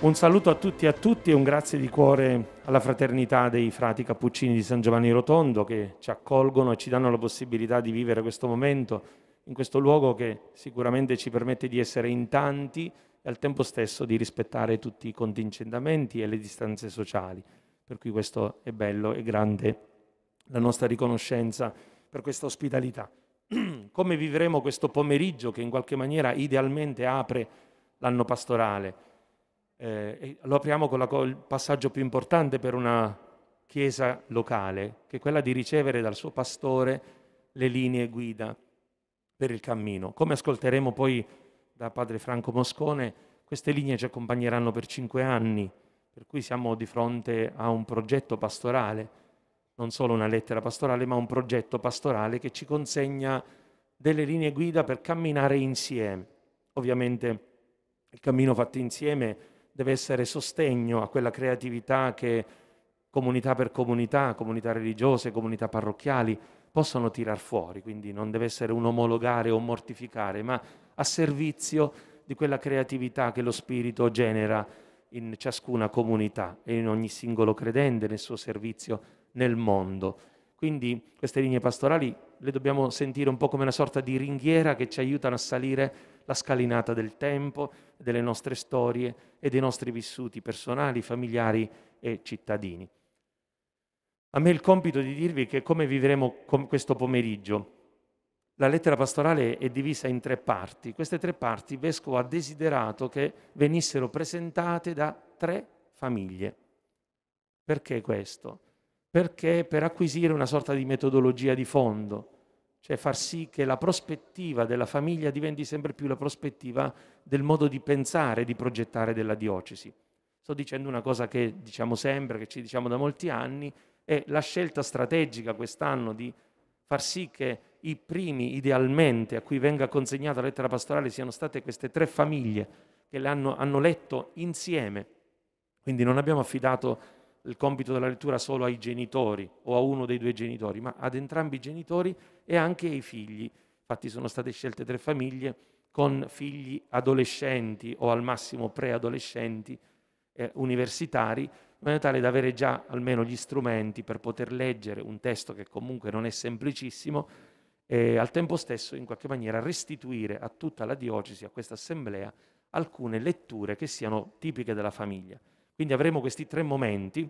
Un saluto a tutti e a tutti e un grazie di cuore alla fraternità dei frati cappuccini di San Giovanni Rotondo che ci accolgono e ci danno la possibilità di vivere questo momento in questo luogo che sicuramente ci permette di essere in tanti e al tempo stesso di rispettare tutti i contingentamenti e le distanze sociali. Per cui questo è bello e grande la nostra riconoscenza per questa ospitalità. Come vivremo questo pomeriggio che in qualche maniera idealmente apre l'anno pastorale? eh, lo apriamo con, la, il passaggio più importante per una chiesa locale, che è quella di ricevere dal suo pastore le linee guida per il cammino. Come ascolteremo poi da padre Franco Moscone, queste linee ci accompagneranno per cinque anni, per cui siamo di fronte a un progetto pastorale, non solo una lettera pastorale, ma un progetto pastorale che ci consegna delle linee guida per camminare insieme. Ovviamente il cammino fatto insieme deve essere sostegno a quella creatività che comunità per comunità, comunità religiose, comunità parrocchiali possono tirar fuori, quindi non deve essere un omologare o mortificare, ma a servizio di quella creatività che lo Spirito genera in ciascuna comunità e in ogni singolo credente nel suo servizio nel mondo. Quindi queste linee pastorali le dobbiamo sentire un po' come una sorta di ringhiera che ci aiutano a salire la scalinata del tempo, delle nostre storie e dei nostri vissuti personali, familiari e cittadini. A me il compito di dirvi che come vivremo com- questo pomeriggio. La lettera pastorale è divisa in tre parti. Queste tre parti il Vescovo ha desiderato che venissero presentate da tre famiglie. Perché questo? Perché per acquisire una sorta di metodologia di fondo, cioè far sì che la prospettiva della famiglia diventi sempre più la prospettiva del modo di pensare, di progettare della diocesi. Sto dicendo una cosa che diciamo sempre, che ci diciamo da molti anni, è la scelta strategica quest'anno di far sì che i primi idealmente a cui venga consegnata la lettera pastorale siano state queste tre famiglie che le hanno, hanno letto insieme. Quindi non abbiamo affidato il compito della lettura solo ai genitori o a uno dei due genitori, ma ad entrambi i genitori e anche ai figli. Infatti sono state scelte tre famiglie con figli adolescenti o al massimo preadolescenti eh, universitari, in modo tale da avere già almeno gli strumenti per poter leggere un testo che comunque non è semplicissimo e al tempo stesso in qualche maniera restituire a tutta la diocesi, a questa assemblea, alcune letture che siano tipiche della famiglia. Quindi avremo questi tre momenti,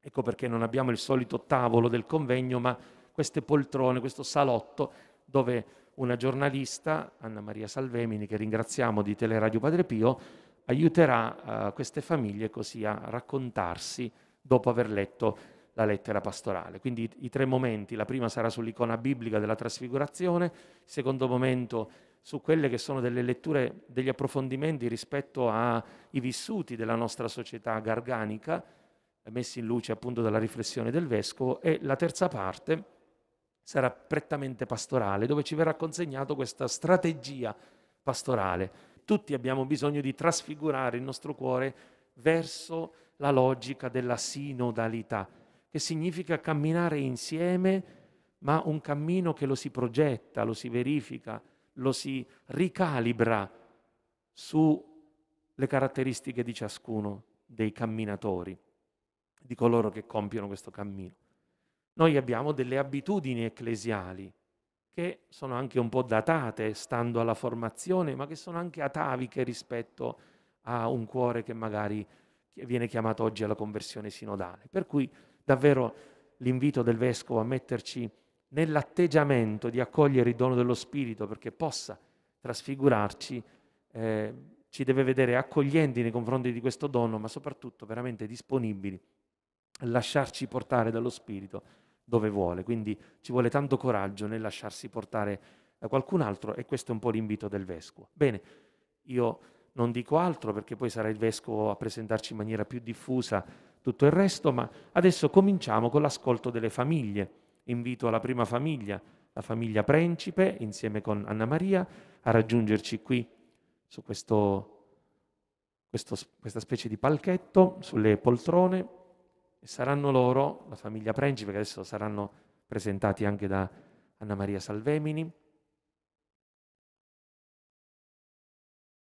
ecco perché non abbiamo il solito tavolo del convegno, ma queste poltrone, questo salotto dove una giornalista, Anna Maria Salvemini, che ringraziamo di Teleradio Padre Pio, aiuterà eh, queste famiglie così a raccontarsi dopo aver letto la lettera pastorale. Quindi i, i tre momenti, la prima sarà sull'icona biblica della trasfigurazione, il secondo momento su quelle che sono delle letture, degli approfondimenti rispetto ai vissuti della nostra società garganica, messi in luce appunto dalla riflessione del vescovo, e la terza parte sarà prettamente pastorale, dove ci verrà consegnato questa strategia pastorale. Tutti abbiamo bisogno di trasfigurare il nostro cuore verso la logica della sinodalità, che significa camminare insieme, ma un cammino che lo si progetta, lo si verifica, lo si ricalibra sulle caratteristiche di ciascuno dei camminatori, di coloro che compiono questo cammino. Noi abbiamo delle abitudini ecclesiali che sono anche un po' datate stando alla formazione, ma che sono anche ataviche rispetto a un cuore che magari viene chiamato oggi alla conversione sinodale. Per cui davvero l'invito del vescovo a metterci nell'atteggiamento di accogliere il dono dello Spirito perché possa trasfigurarci, eh, ci deve vedere accoglienti nei confronti di questo dono, ma soprattutto veramente disponibili a lasciarci portare dallo Spirito dove vuole. Quindi ci vuole tanto coraggio nel lasciarsi portare da qualcun altro e questo è un po' l'invito del Vescovo. Bene, io non dico altro perché poi sarà il Vescovo a presentarci in maniera più diffusa tutto il resto, ma adesso cominciamo con l'ascolto delle famiglie. Invito la prima famiglia, la famiglia Principe, insieme con Anna Maria, a raggiungerci qui su questo, questo, questa specie di palchetto, sulle poltrone, e saranno loro, la famiglia Principe, che adesso saranno presentati anche da Anna Maria Salvemini,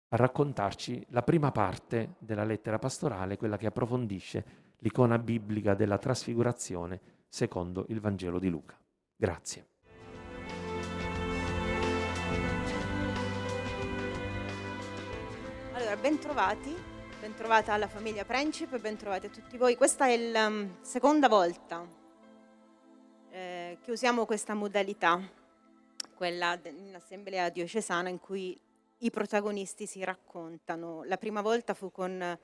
a raccontarci la prima parte della lettera pastorale, quella che approfondisce l'icona biblica della trasfigurazione secondo il Vangelo di Luca. Grazie. Allora, bentrovati, bentrovata alla famiglia Principe, bentrovati a tutti voi. Questa è la mm, seconda volta eh, che usiamo questa modalità, quella in assemblea diocesana in cui i protagonisti si raccontano. La prima volta fu con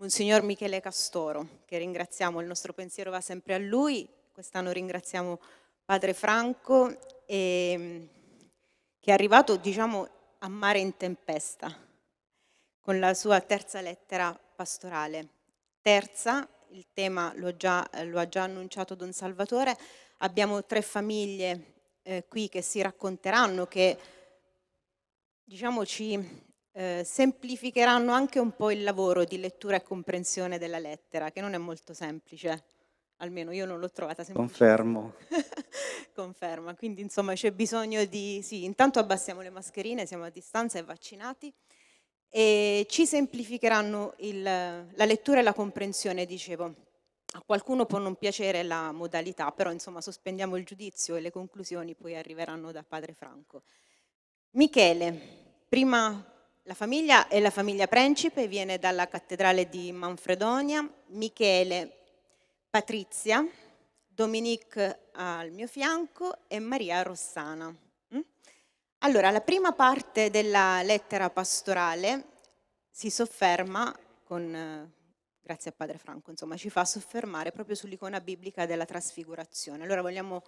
Monsignor Michele Castoro, che ringraziamo, il nostro pensiero va sempre a lui, quest'anno ringraziamo Padre Franco, e, ehm, che è arrivato diciamo, a mare in tempesta con la sua terza lettera pastorale. Terza, il tema lo, già, lo ha già annunciato Don Salvatore, abbiamo tre famiglie eh, qui che si racconteranno, che diciamo, ci eh, semplificheranno anche un po' il lavoro di lettura e comprensione della lettera, che non è molto semplice, almeno io non l'ho trovata semplice. Confermo. Conferma, quindi insomma c'è bisogno di... Sì, intanto abbassiamo le mascherine, siamo a distanza e vaccinati, e ci semplificheranno il, la lettura e la comprensione, dicevo. A qualcuno può non piacere la modalità, però insomma sospendiamo il giudizio e le conclusioni poi arriveranno da Padre Franco. Michele, prima la famiglia è la famiglia Principe, viene dalla cattedrale di Manfredonia, Michele, Patrizia, Dominique al mio fianco e Maria Rossana. Mm? Allora, la prima parte della lettera pastorale si sofferma con, eh, grazie a Padre Franco, insomma, ci fa soffermare proprio sull'icona biblica della trasfigurazione. Allora vogliamo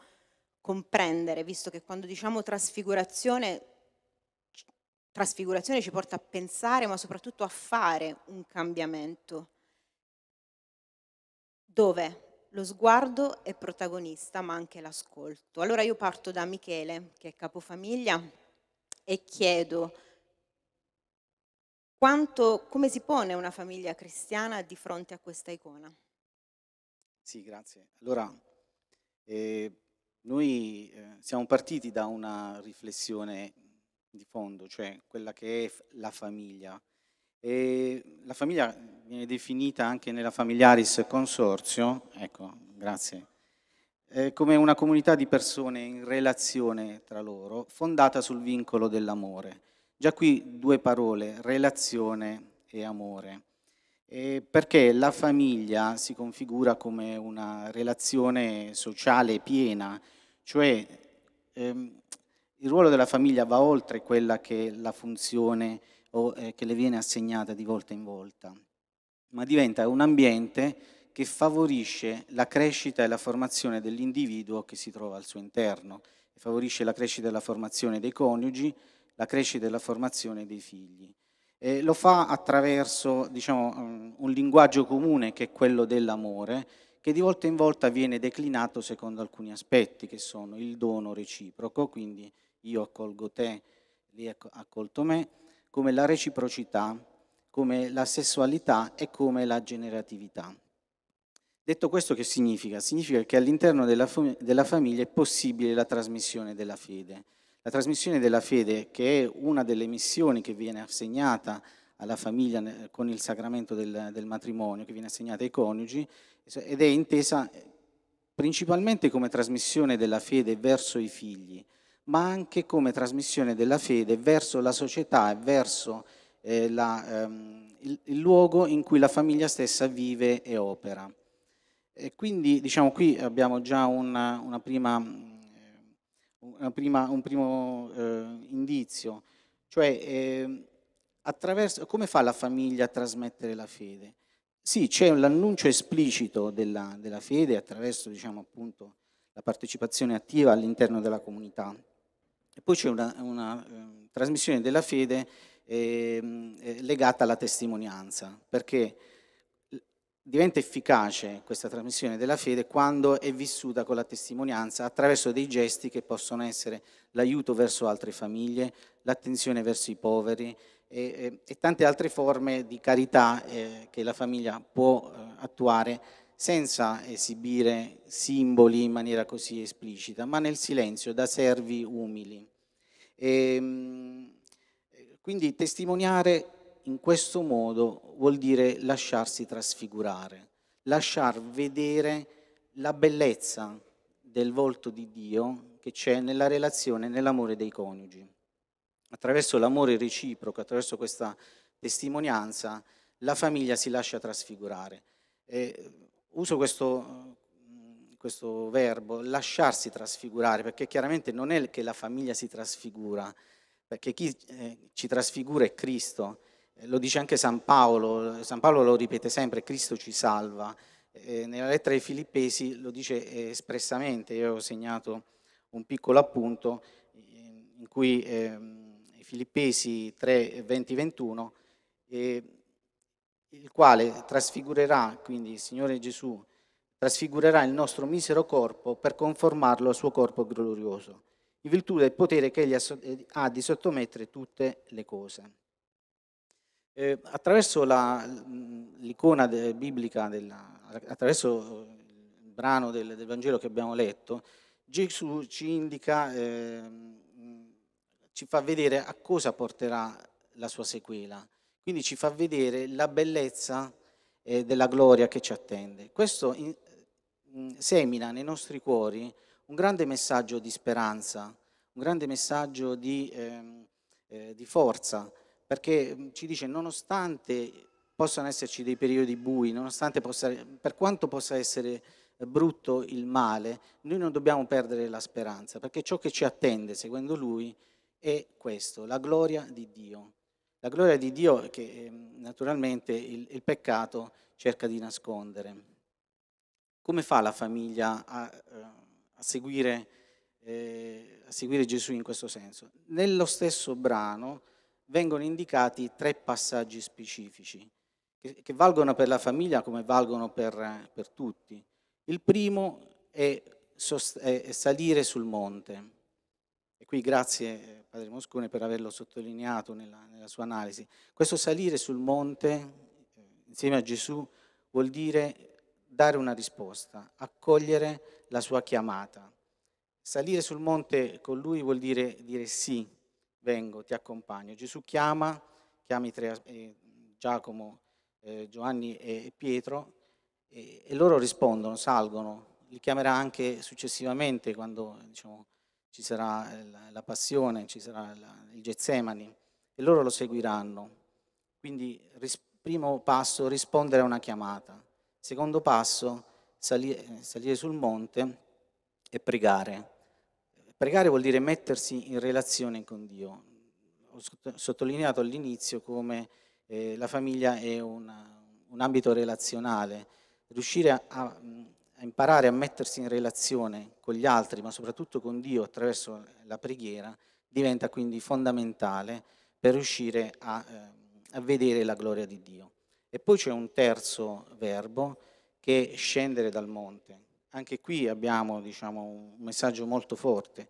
comprendere, visto che quando diciamo trasfigurazione trasfigurazione ci porta a pensare, ma soprattutto a fare un cambiamento, dove lo sguardo è protagonista, ma anche l'ascolto. Allora io parto da Michele, che è capofamiglia, e chiedo quanto, come si pone una famiglia cristiana di fronte a questa icona. Sì, grazie. Allora, eh, noi eh, siamo partiti da una riflessione di fondo, cioè quella che è la famiglia. E la famiglia viene definita anche nella Familiaris Consorzio, ecco, grazie, eh, come una comunità di persone in relazione tra loro, fondata sul vincolo dell'amore. Già qui due parole, relazione e amore. Eh, perché la famiglia si configura come una relazione sociale piena, cioè ehm, il ruolo della famiglia va oltre quella che è la funzione o, eh, che le viene assegnata di volta in volta, ma diventa un ambiente che favorisce la crescita e la formazione dell'individuo che si trova al suo interno, favorisce la crescita e la formazione dei coniugi, la crescita e la formazione dei figli. E lo fa attraverso diciamo, mm, un linguaggio comune che è quello dell'amore, che di volta in volta viene declinato secondo alcuni aspetti, che sono il dono reciproco, quindi io accolgo te, lei ha accolto me, come la reciprocità, come la sessualità e come la generatività. Detto questo che significa? Significa che all'interno della, fam- della famiglia è possibile la trasmissione della fede. La trasmissione della fede, che è una delle missioni che viene assegnata alla famiglia eh, con il sacramento del, del, matrimonio, che viene assegnata ai coniugi, ed è intesa principalmente come trasmissione della fede verso i figli, ma anche come trasmissione della fede verso la società e verso eh, la, ehm, il, il, luogo in cui la famiglia stessa vive e opera. E quindi diciamo qui abbiamo già una, una prima, eh, una prima, un primo eh, indizio, cioè eh, come fa la famiglia a trasmettere la fede? Sì, c'è l'annuncio esplicito della, della, fede attraverso diciamo, appunto, la partecipazione attiva all'interno della comunità, poi c'è una, una eh, trasmissione della fede ehm, eh, legata alla testimonianza, perché diventa efficace questa trasmissione della fede quando è vissuta con la testimonianza attraverso dei gesti che possono essere l'aiuto verso altre famiglie, l'attenzione verso i poveri e, e, e tante altre forme di carità eh, che la famiglia può eh, attuare senza esibire simboli in maniera così esplicita, ma nel silenzio, da servi umili. E, ehm, quindi testimoniare in questo modo vuol dire lasciarsi trasfigurare, lasciar vedere la bellezza del volto di Dio che c'è nella relazione, nell'amore dei coniugi. Attraverso l'amore reciproco, attraverso questa testimonianza, la famiglia si lascia trasfigurare. Eh, uso questo, mm, questo verbo, lasciarsi trasfigurare, perché chiaramente non è che la famiglia si trasfigura, perché chi eh, ci trasfigura è Cristo. Eh, lo dice anche San Paolo, San Paolo lo ripete sempre, Cristo ci salva. Eh, nella lettera ai Filippesi lo dice eh, espressamente, io ho segnato un piccolo appunto in cui ehm, i Filippesi 3, 20, 21 il quale trasfigurerà, quindi il Signore Gesù, trasfigurerà il nostro misero corpo per conformarlo al suo corpo glorioso, in virtù del potere che Egli ha eh, di sottomettere tutte le cose. Eh, attraverso la, l'icona de, biblica, della, attraverso il brano del, del, Vangelo che abbiamo letto, Gesù ci indica, eh, ci fa vedere a cosa porterà la sua sequela. Quindi ci fa vedere la bellezza eh, della gloria che ci attende. Questo in, mm, semina nei nostri cuori un grande messaggio di speranza, un grande messaggio di, eh, eh, di forza, perché mm, ci dice nonostante possano esserci dei periodi bui, nonostante possa, per quanto possa essere brutto il male, noi non dobbiamo perdere la speranza, perché ciò che ci attende secondo Lui è questo, la gloria di Dio. La gloria di Dio che ehm, naturalmente il, il peccato cerca di nascondere. Come fa la famiglia a, eh, a, seguire, eh, a seguire Gesù in questo senso? Nello stesso brano vengono indicati tre passaggi specifici che, valgono per la famiglia come valgono per, per tutti. Il primo è, sost- è, salire sul monte. E qui grazie eh, padre Moscone per averlo sottolineato nella, nella sua analisi. Questo salire sul monte eh, insieme a Gesù vuol dire dare una risposta, accogliere la sua chiamata. Salire sul monte con lui vuol dire dire sì, vengo, ti accompagno. Gesù chiama, chiama i tre, eh, Giacomo, eh, Giovanni e Pietro e, e, loro rispondono, salgono. Li chiamerà anche successivamente quando diciamo, ci sarà eh, la, la passione, ci sarà la, il Getsemani e loro lo seguiranno. Quindi ris, primo passo, rispondere a una chiamata. Secondo passo, salire, salire sul monte e pregare. Pregare vuol dire mettersi in relazione con Dio. Ho sottolineato all'inizio come eh, la famiglia è una, un ambito relazionale. Riuscire a, a imparare a mettersi in relazione con gli altri, ma soprattutto con Dio attraverso la preghiera, diventa quindi fondamentale per riuscire a, eh, a vedere la gloria di Dio. E poi c'è un terzo verbo che è scendere dal monte. Anche qui abbiamo diciamo, un messaggio molto forte,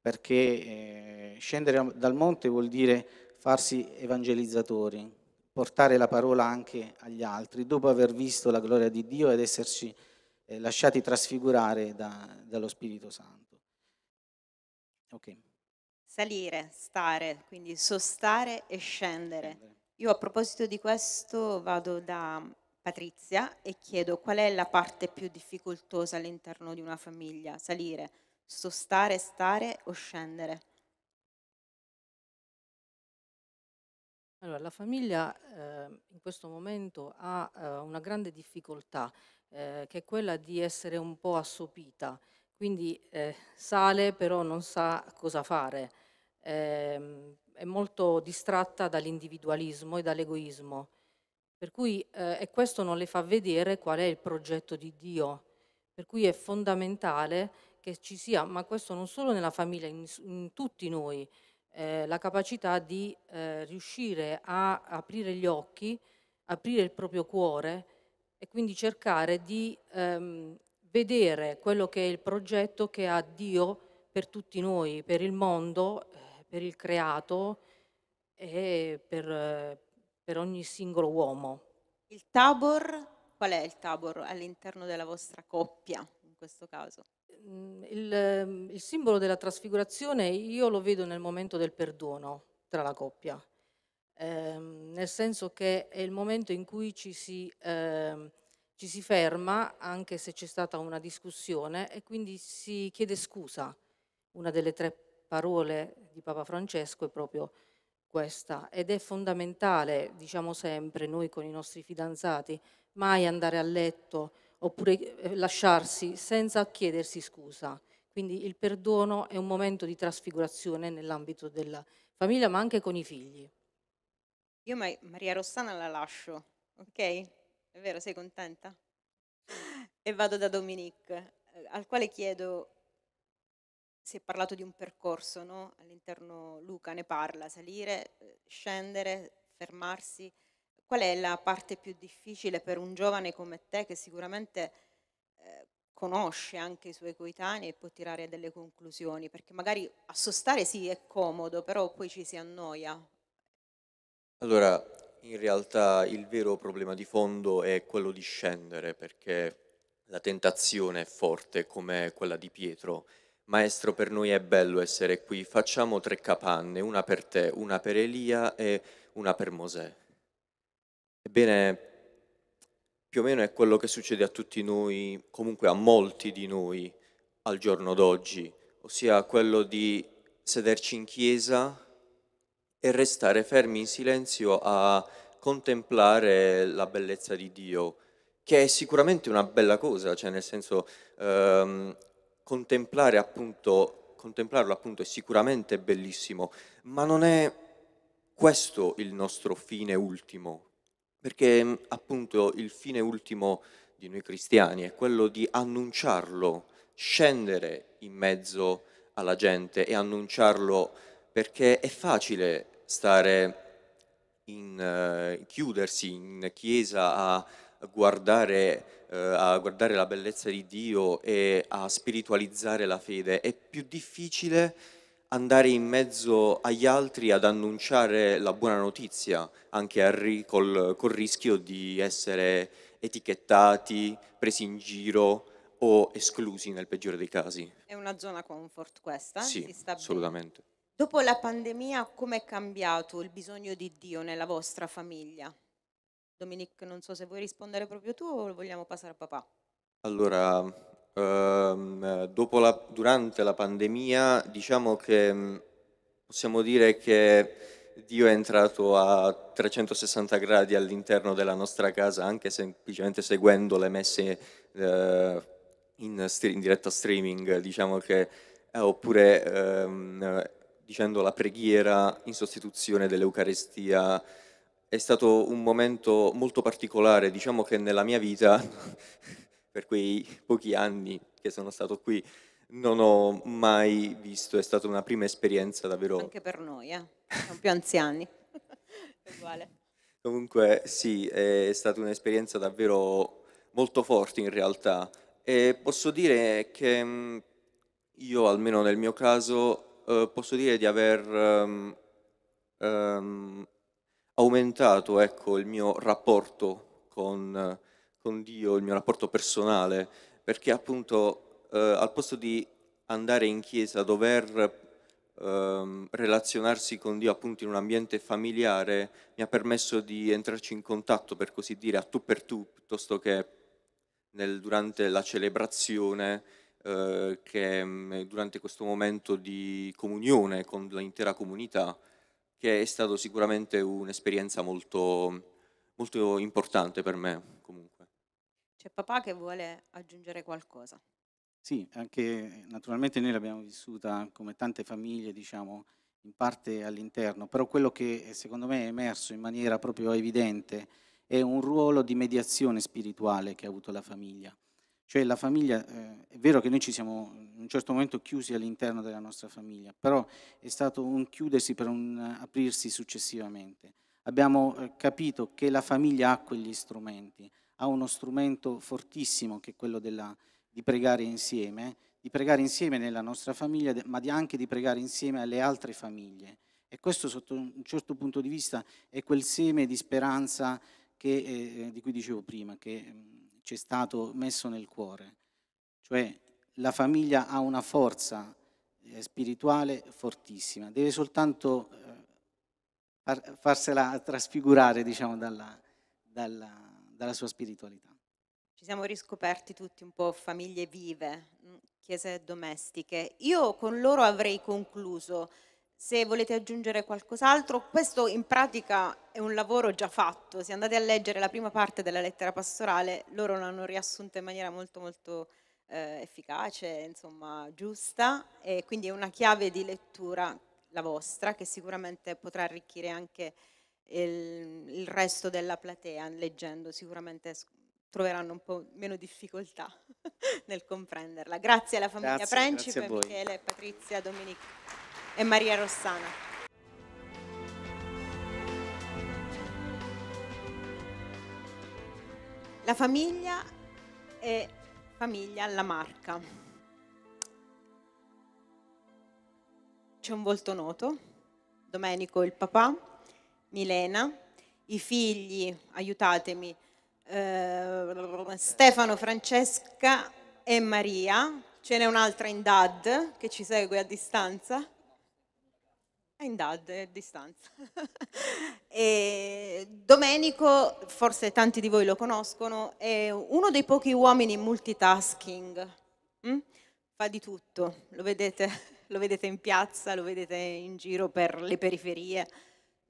perché eh, scendere dal monte vuol dire farsi evangelizzatori, portare la parola anche agli altri, dopo aver visto la gloria di Dio ed esserci eh, lasciati trasfigurare da, dallo Spirito Santo. Okay. Salire, stare, quindi sostare e scendere. scendere. Io a proposito di questo vado da Patrizia e chiedo qual è la parte più difficoltosa all'interno di una famiglia, salire, sostare, stare o scendere? Allora, la famiglia eh, in questo momento ha eh, una grande difficoltà, eh, che è quella di essere un po' assopita, quindi eh, sale però non sa cosa fare, ehm, è molto distratta dall'individualismo e dall'egoismo, per cui eh, e questo non le fa vedere qual è il progetto di Dio, per cui è fondamentale che ci sia, ma questo non solo nella famiglia, in, in tutti noi, eh, la capacità di eh, riuscire a aprire gli occhi, aprire il proprio cuore e quindi cercare di ehm, vedere quello che è il progetto che ha Dio per tutti noi, per il mondo, eh, per il creato e per, per ogni singolo uomo. Il Tabor, qual è il Tabor all'interno della vostra coppia? questo caso? Mhmm, il, mhmm, il simbolo della trasfigurazione io lo vedo nel momento del perdono tra la coppia, eh, nel senso che è il momento in cui ci si, eh, ci si ferma, anche se c'è stata una discussione, e quindi si chiede scusa. Una delle tre parole di Papa Francesco è proprio questa ed è fondamentale, diciamo sempre, noi con i nostri fidanzati, mai andare a letto oppure eh, lasciarsi senza chiedersi scusa. Quindi il perdono è un momento di trasfigurazione nell'ambito della famiglia, ma anche con i figli. Io Maria Rossana la lascio, ok? È vero, sei contenta? E vado da Dominique, eh, al quale chiedo, si è parlato di un percorso, no? All'interno Luca ne parla, salire, eh, scendere, fermarsi qual è la parte più difficile per un giovane come te che sicuramente eh, conosce anche i suoi coetanei e può tirare delle conclusioni? Perché magari assostare sì è comodo, però poi ci si annoia. Allora, in realtà il vero problema di fondo è quello di scendere, perché la tentazione è forte come quella di Pietro. Maestro, per noi è bello essere qui. Facciamo tre capanne, una per te, una per Elia e una per Mosè. Ebbene, più o meno è quello che succede a tutti noi, comunque a molti di noi al giorno d'oggi, ossia quello di sederci in chiesa e restare fermi in silenzio a contemplare la bellezza di Dio, che è sicuramente una bella cosa, cioè nel senso ehm, contemplare appunto, contemplarlo appunto è sicuramente bellissimo, ma non è questo il nostro fine ultimo perché mm, appunto il fine ultimo di noi cristiani è quello di annunciarlo, scendere in mezzo alla gente e annunciarlo perché è facile stare in, eh, chiudersi in chiesa a guardare, eh, a guardare la bellezza di Dio e a spiritualizzare la fede, è più difficile andare in mezzo agli altri ad annunciare la buona notizia, anche ri, col, col rischio di essere etichettati, presi in giro o esclusi nel peggiore dei casi. È una zona comfort questa? Sì, assolutamente. Dopo la pandemia come è cambiato il bisogno di Dio nella vostra famiglia? Dominic, non so se vuoi rispondere proprio tu o vogliamo passare a papà. Allora, ehm, la, durante la pandemia diciamo che mm, possiamo dire che Dio è entrato a 360 gradi all'interno della nostra casa, anche semplicemente seguendo le messe eh, in, in, diretta streaming, diciamo che, eh, oppure ehm, dicendo la preghiera in sostituzione dell'Eucarestia. È stato un momento molto particolare, diciamo che nella mia vita per quei pochi anni che sono stato qui non ho mai visto, è stata una prima esperienza davvero... Anche per noi, eh? siamo più anziani. Comunque sì, è stata un'esperienza davvero molto forte in realtà e posso dire che mm, io, almeno nel mio caso, eh, posso dire di aver um, um, aumentato ecco, il mio rapporto con... Eh, con Dio, il mio rapporto personale, perché appunto eh, al posto di andare in chiesa, dover eh, relazionarsi con Dio appunto in un ambiente familiare, mi ha permesso di entrarci in contatto, per così dire, a tu per tu, piuttosto che nel, durante la celebrazione, eh, che mm, durante questo momento di comunione con l'intera comunità, che è stato sicuramente un'esperienza molto, molto importante per me comunque. C'è papà che vuole aggiungere qualcosa. Sì, anche naturalmente noi l'abbiamo vissuta come tante famiglie, diciamo, in parte all'interno, però quello che secondo me è emerso in maniera proprio evidente è un ruolo di mediazione spirituale che ha avuto la famiglia. Cioè la famiglia, eh, è vero che noi ci siamo in un certo momento chiusi all'interno della nostra famiglia, però è stato un chiudersi per un aprirsi successivamente. Abbiamo eh, capito che la famiglia ha quegli strumenti, ha uno strumento fortissimo che è quello della, di pregare insieme, di pregare insieme nella nostra famiglia, ma anche di pregare insieme alle altre famiglie. E questo sotto un certo punto di vista è quel seme di speranza che, eh, eh di cui dicevo prima, che mm, ci è stato messo nel cuore. Cioè la famiglia ha una forza eh, spirituale fortissima, deve soltanto eh, farsela trasfigurare diciamo, dalla, dalla dalla sua spiritualità. Ci siamo riscoperti tutti un po' famiglie vive, mm, chiese domestiche. Io con loro avrei concluso. Se volete aggiungere qualcos'altro, questo in pratica è un lavoro già fatto. Se andate a leggere la prima parte della lettera pastorale, loro l'hanno riassunta in maniera molto molto eh, efficace, insomma giusta, e quindi è una chiave di lettura la vostra che sicuramente potrà arricchire anche il, il resto della platea leggendo sicuramente troveranno un po' meno difficoltà nel comprenderla. Grazie alla famiglia grazie, Principe, grazie Michele, Patrizia, Dominique e Maria Rossana. La famiglia è famiglia alla marca. C'è un volto noto, Domenico il papà, Milena, i figli, aiutatemi, eh, Stefano, Francesca e Maria, ce n'è un'altra in DAD che ci segue a distanza. È in DAD, è a distanza. Domenico, forse tanti di voi lo conoscono, è uno dei pochi uomini multitasking. Mm? Fa di tutto, lo vedete, lo vedete in piazza, lo vedete in giro per le periferie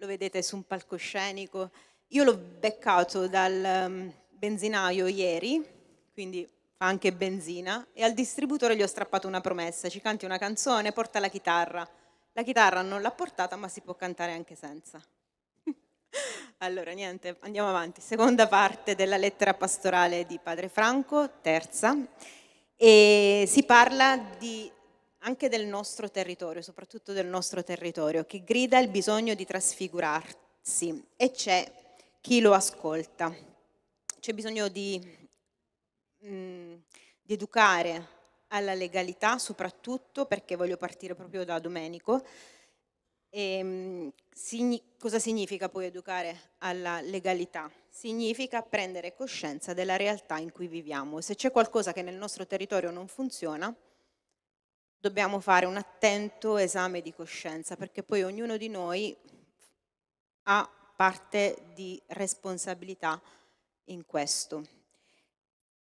lo vedete su un palcoscenico. Io l'ho beccato dal ehm, benzinaio ieri, quindi fa anche benzina, e al distributore gli ho strappato una promessa, ci canti una canzone, porta la chitarra. La chitarra non l'ha portata, ma si può cantare anche senza. allora, niente, andiamo avanti. Seconda parte della lettera pastorale di Padre Franco, terza, e si parla di anche del nostro territorio, soprattutto del nostro territorio, che grida il bisogno di trasfigurarsi e c'è chi lo ascolta. C'è bisogno di, mh, mm, di educare alla legalità, soprattutto perché voglio partire proprio da Domenico. E, ehm, signi, cosa significa poi educare alla legalità? Significa prendere coscienza della realtà in cui viviamo. Se c'è qualcosa che nel nostro territorio non funziona, dobbiamo fare un attento esame di coscienza, perché poi ognuno di noi ha parte di responsabilità in questo.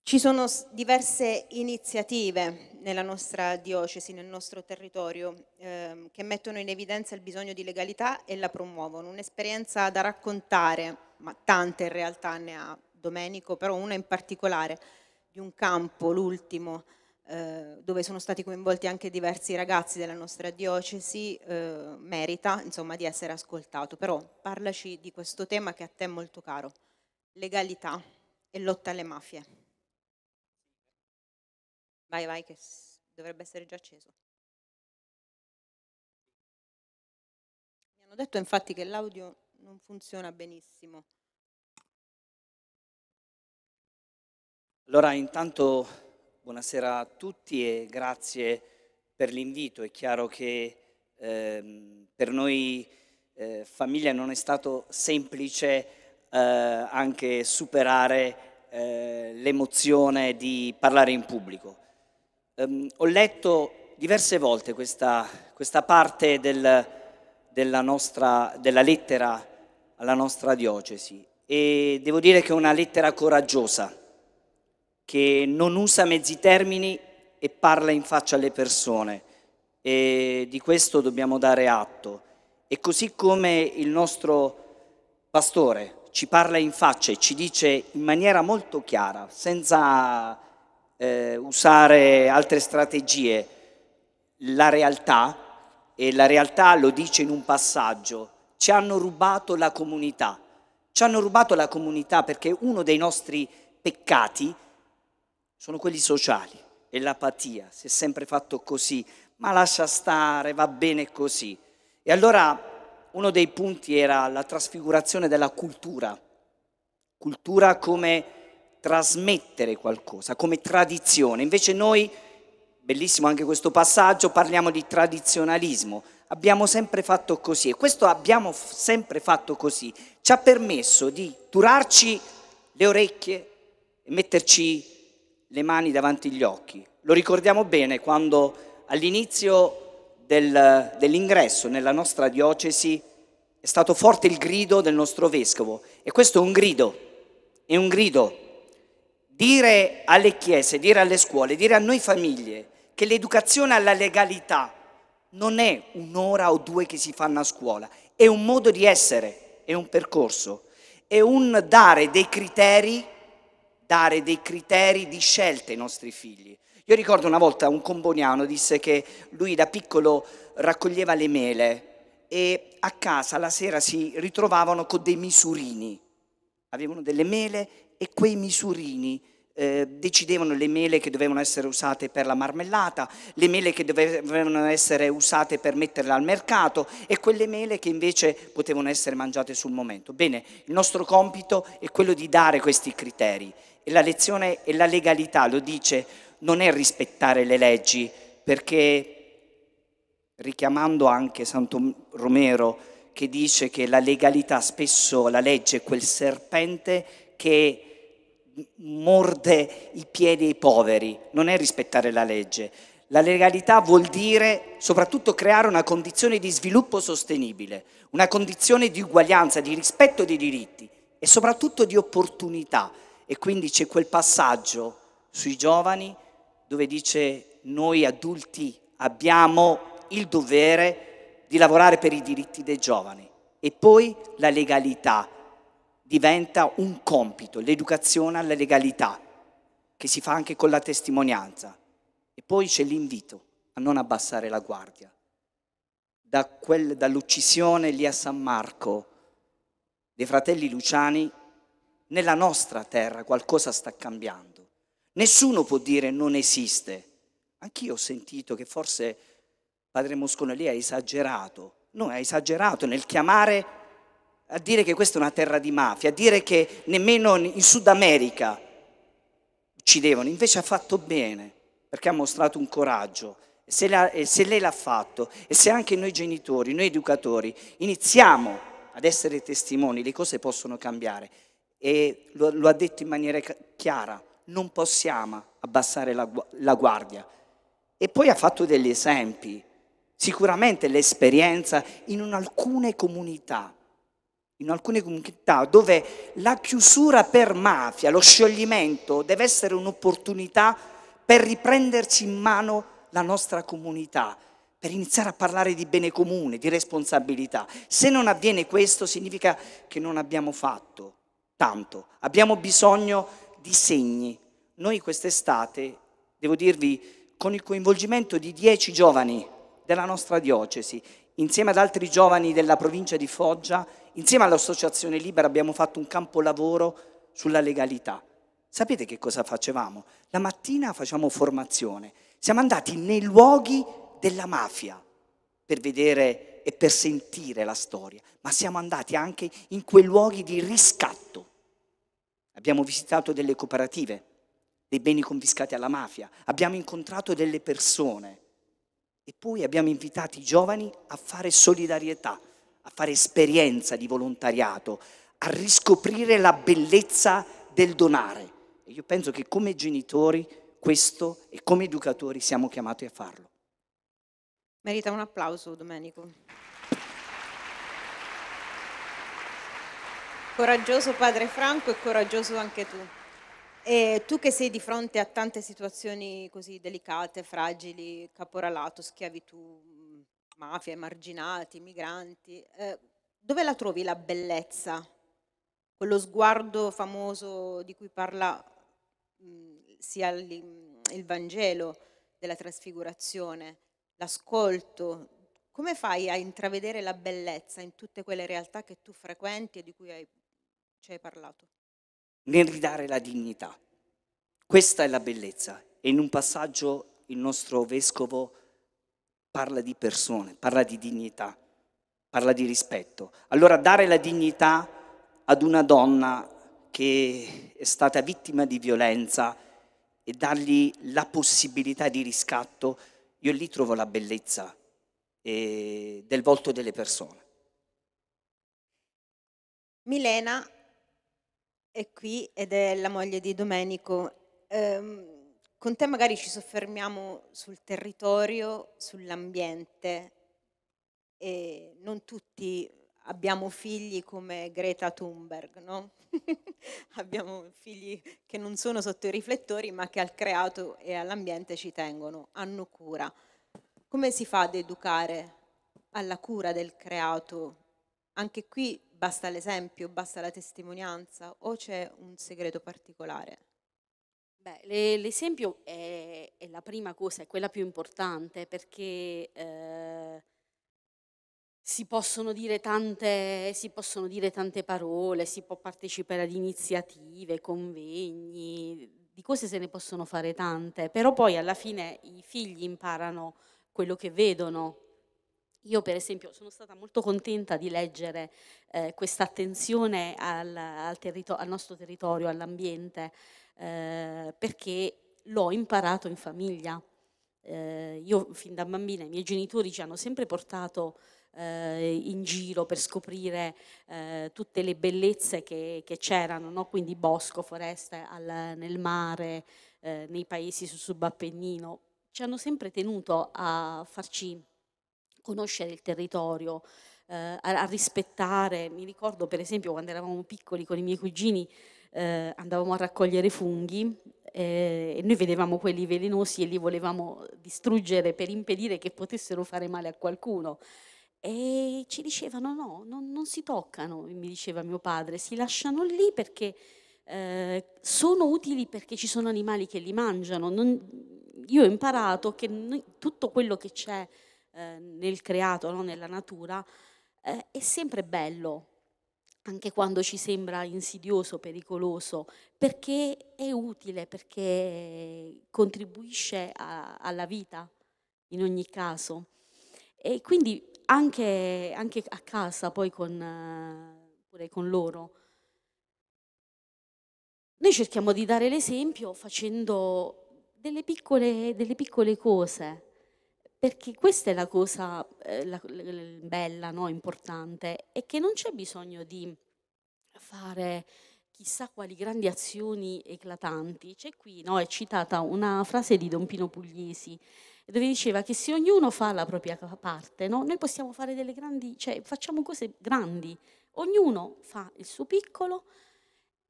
Ci sono diverse iniziative nella nostra diocesi, nel nostro territorio, eh, che mettono in evidenza il bisogno di legalità e la promuovono. Un'esperienza da raccontare, ma tante in realtà ne ha Domenico, però una in particolare, di un campo, l'ultimo, eh, dove sono stati coinvolti anche diversi ragazzi della nostra diocesi, eh, merita insomma, di essere ascoltato. Però parlaci di questo tema che a te è molto caro, legalità e lotta alle mafie. Vai, vai, che dovrebbe essere già acceso. Mi hanno detto infatti che l'audio non funziona benissimo. Allora, intanto Buonasera a tutti e grazie per l'invito. È chiaro che eh, per noi eh, famiglia non è stato semplice eh, anche superare eh, l'emozione di parlare in pubblico. Ehm, ho letto diverse volte questa, questa parte del, della, nostra, della lettera alla nostra diocesi e devo dire che è una lettera coraggiosa che non usa mezzi termini e parla in faccia alle persone e di questo dobbiamo dare atto. E così come il nostro pastore ci parla in faccia e ci dice in maniera molto chiara, senza eh, usare altre strategie, la realtà, e la realtà lo dice in un passaggio, ci hanno rubato la comunità. Ci hanno rubato la comunità perché uno dei nostri peccati è sono quelli sociali e l'apatia, si è sempre fatto così, ma lascia stare, va bene così. E allora uno dei punti era la trasfigurazione della cultura, cultura come trasmettere qualcosa, come tradizione. Invece noi, bellissimo anche questo passaggio, parliamo di tradizionalismo, abbiamo sempre fatto così e questo abbiamo f- sempre fatto così ci ha permesso di turarci le orecchie e metterci le mani davanti agli occhi. Lo ricordiamo bene quando all'inizio del, dell'ingresso nella nostra diocesi è stato forte il grido del nostro vescovo e questo è un grido, è un grido. Dire alle chiese, dire alle scuole, dire a noi famiglie che l'educazione alla legalità non è un'ora o due che si fanno a scuola, è un modo di essere, è un percorso, è un dare dei criteri dare dei criteri di scelta ai nostri figli. Io ricordo una volta un comboniano disse che lui da piccolo raccoglieva le mele e a casa la sera si ritrovavano con dei misurini. Avevano delle mele e quei misurini eh, decidevano le mele che dovevano essere usate per la marmellata, le mele che dovevano essere usate per metterle al mercato e quelle mele che invece potevano essere mangiate sul momento. Bene, il nostro compito è quello di dare questi criteri e la lezione e la legalità, lo dice, non è rispettare le leggi, perché richiamando anche Santo Romero, che dice che la legalità, spesso la legge è quel serpente che morde i piedi ai poveri, non è rispettare la legge. La legalità vuol dire soprattutto creare una condizione di sviluppo sostenibile, una condizione di uguaglianza, di rispetto dei diritti e soprattutto di opportunità. E quindi c'è quel passaggio sui giovani dove dice noi adulti abbiamo il dovere di lavorare per i diritti dei giovani e poi la legalità diventa un compito, l'educazione alla legalità che si fa anche con la testimonianza e poi c'è l'invito a non abbassare la guardia. Da quel, dall'uccisione lì a San Marco dei fratelli Luciani nella nostra terra qualcosa sta cambiando. Nessuno può dire non esiste. Anch'io ho sentito che forse padre Mosconelli ha esagerato. No, ha esagerato nel chiamare a dire che questa è una terra di mafia, a dire che nemmeno in Sud America uccidevano. Invece ha fatto bene, perché ha mostrato un coraggio. se, se lei l'ha fatto, e se anche noi genitori, noi educatori, iniziamo ad essere testimoni, le cose possono cambiare e lo, lo ha detto in maniera chiara, non possiamo abbassare la, la guardia. E poi ha fatto degli esempi, sicuramente l'esperienza in alcune comunità, in alcune comunità dove la chiusura per mafia, lo scioglimento deve essere un'opportunità per riprenderci in mano la nostra comunità, per iniziare a parlare di bene comune, di responsabilità. Se non avviene questo significa che non abbiamo fatto tanto, abbiamo bisogno di segni. Noi quest'estate, devo dirvi, con il coinvolgimento di dieci giovani della nostra diocesi, insieme ad altri giovani della provincia di Foggia, insieme all'Associazione Libera abbiamo fatto un campolavoro sulla legalità. Sapete che cosa facevamo? La mattina facciamo formazione. Siamo andati nei luoghi della mafia per vedere e per sentire la storia, ma siamo andati anche in quei luoghi di riscatto abbiamo visitato delle cooperative, dei beni confiscati alla mafia, abbiamo incontrato delle persone e poi abbiamo invitato i giovani a fare solidarietà, a fare esperienza di volontariato, a riscoprire la bellezza del donare. E io penso che come genitori questo e come educatori siamo chiamati a farlo. Merita un applauso Domenico. Coraggioso padre Franco e coraggioso anche tu. E tu che sei di fronte a tante situazioni così delicate, fragili, caporalato, schiavitù, mafia, emarginati, migranti, eh, dove la trovi la bellezza? Quello sguardo famoso di cui parla mh, sia il, Vangelo della trasfigurazione, l'ascolto, come fai a intravedere la bellezza in tutte quelle realtà che tu frequenti e di cui hai ci hai parlato. Nel ridare la dignità. Questa è la bellezza. E in un passaggio il nostro vescovo parla di persone, parla di dignità, parla di rispetto. Allora dare la dignità ad una donna che è stata vittima di violenza e dargli la possibilità di riscatto, io lì trovo la bellezza eh, del volto delle persone. Milena è qui ed è la moglie di Domenico. Ehm, con te magari ci soffermiamo sul territorio, sull'ambiente. E non tutti abbiamo figli come Greta Thunberg, no? abbiamo figli che non sono sotto i riflettori, ma che al creato e all'ambiente ci tengono, hanno cura. Come si fa ad educare alla cura del creato? Anche qui basta l'esempio, basta la testimonianza o c'è un segreto particolare? Beh, l'esempio è, è, la prima cosa, è quella più importante perché eh, si, possono tante, si, possono dire tante, parole, si può partecipare ad iniziative, convegni, di cose se ne possono fare tante, però poi alla fine i figli imparano quello che vedono, io per esempio sono stata molto contenta di leggere eh, questa attenzione al, al, al, nostro territorio, all'ambiente, eh, perché l'ho imparato in famiglia. Eh, io fin da bambina i miei genitori ci hanno sempre portato eh, in giro per scoprire eh, tutte le bellezze che, che c'erano, no? quindi bosco, foreste, al, nel mare, eh, nei paesi sul subappennino. Ci hanno sempre tenuto a farci conoscere il territorio, eh, a, a, rispettare. Mi ricordo per esempio quando eravamo piccoli con i miei cugini eh, andavamo a raccogliere funghi eh, e noi vedevamo quelli velenosi e li volevamo distruggere per impedire che potessero fare male a qualcuno. E ci dicevano no, non, non si toccano, mi diceva mio padre, si lasciano lì perché eh, sono utili perché ci sono animali che li mangiano. Non, io ho imparato che noi, tutto quello che c'è eh, nel creato, no? nella natura, eh, è sempre bello, anche quando ci sembra insidioso, pericoloso, perché è utile, perché contribuisce a, alla vita in ogni caso. E quindi anche, anche a casa, poi con, pure con loro, noi cerchiamo di dare l'esempio facendo delle piccole, delle piccole cose perché questa è la cosa eh, la, bella, no? importante, è che non c'è bisogno di fare chissà quali grandi azioni eclatanti. C'è qui, no? è citata una frase di Don Pino Pugliesi, dove diceva che se ognuno fa la propria parte, no? noi possiamo fare delle grandi, cioè facciamo cose grandi, ognuno fa il suo piccolo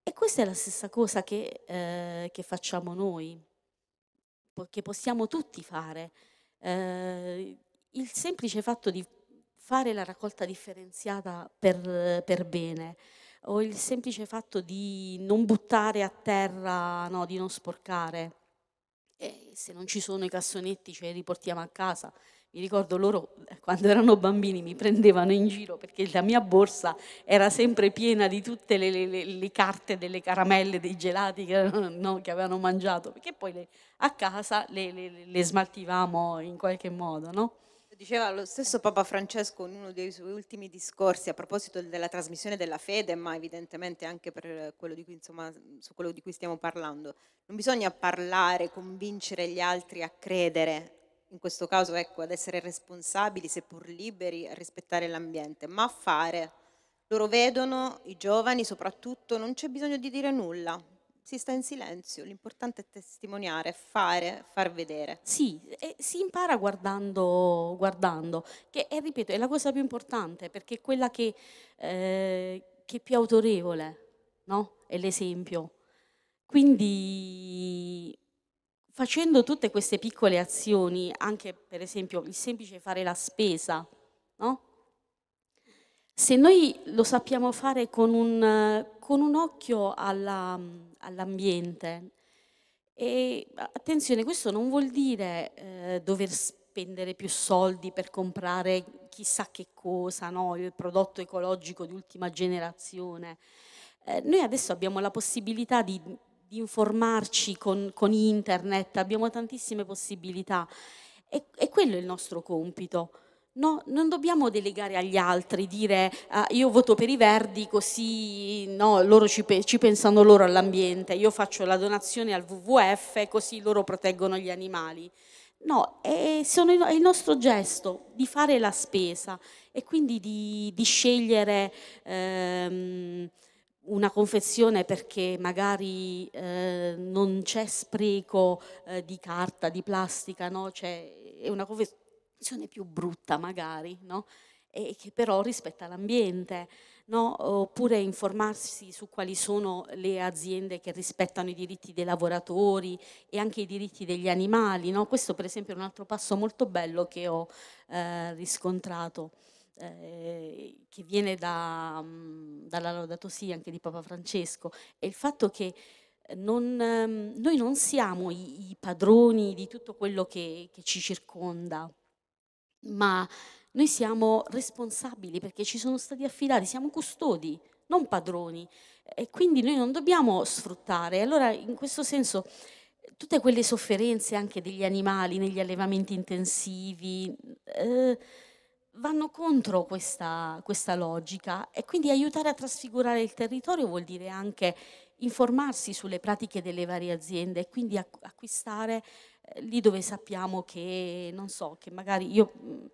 e questa è la stessa cosa che, eh, che facciamo noi, che possiamo tutti fare. Eh, il semplice fatto di fare la raccolta differenziata per, per, bene o il semplice fatto di non buttare a terra, no, di non sporcare. E eh, se non ci sono i cassonetti ce li riportiamo a casa mi ricordo loro eh, quando erano bambini mi prendevano in giro perché la mia borsa era sempre piena di tutte le, le, le carte delle caramelle, dei gelati che, no, che, avevano mangiato, perché poi le, a casa le, smaltivamo in qualche modo, no? Diceva lo stesso Papa Francesco in uno dei suoi ultimi discorsi a proposito della trasmissione della fede, ma evidentemente anche per quello di cui, insomma, su quello di cui stiamo parlando. Non bisogna parlare, convincere gli altri a credere, in questo caso ecco, ad essere responsabili, seppur liberi, a rispettare l'ambiente, ma a fare. Loro vedono, i giovani soprattutto, non c'è bisogno di dire nulla, si sta in silenzio, l'importante è testimoniare, fare, far vedere. Sì, si impara guardando, guardando che è, ripeto, è la cosa più importante perché è quella che, eh, che è più autorevole, no? È l'esempio. Quindi facendo tutte queste piccole azioni, anche per esempio il semplice fare la spesa, no? se noi lo sappiamo fare con un, con un occhio alla, all'ambiente, e attenzione, questo non vuol dire eh, dover spendere più soldi per comprare chissà che cosa, no? il prodotto ecologico di ultima generazione. Eh, noi adesso abbiamo la possibilità di di informarci con, con internet, abbiamo tantissime possibilità e, e quello è il nostro compito. No, non dobbiamo delegare agli altri, dire uh, io voto per i verdi così no, loro ci, pe ci, pensano loro all'ambiente, io faccio la donazione al WWF così loro proteggono gli animali. No, è, sono, è il nostro gesto di fare la spesa e quindi di, di scegliere... Ehm, una confezione perché magari eh, non c'è spreco eh, di carta, di plastica, no? cioè, è una confezione più brutta magari, no? e che però rispetta l'ambiente, no? oppure informarsi su quali sono le aziende che rispettano i diritti dei lavoratori e anche i diritti degli animali. No? Questo per esempio è un altro passo molto bello che ho eh, riscontrato eh, che viene da, mm, dalla Laudato Si anche di Papa Francesco, è il fatto che non, ehm, noi non siamo i, i, padroni di tutto quello che, che ci circonda, ma noi siamo responsabili perché ci sono stati affidati, siamo custodi, non padroni e quindi noi non dobbiamo sfruttare. Allora in questo senso tutte quelle sofferenze anche degli animali negli allevamenti intensivi, eh, vanno contro questa, questa logica e quindi aiutare a trasfigurare il territorio vuol dire anche informarsi sulle pratiche delle varie aziende e quindi acquistare eh, lì dove sappiamo che, non so, che magari io mm,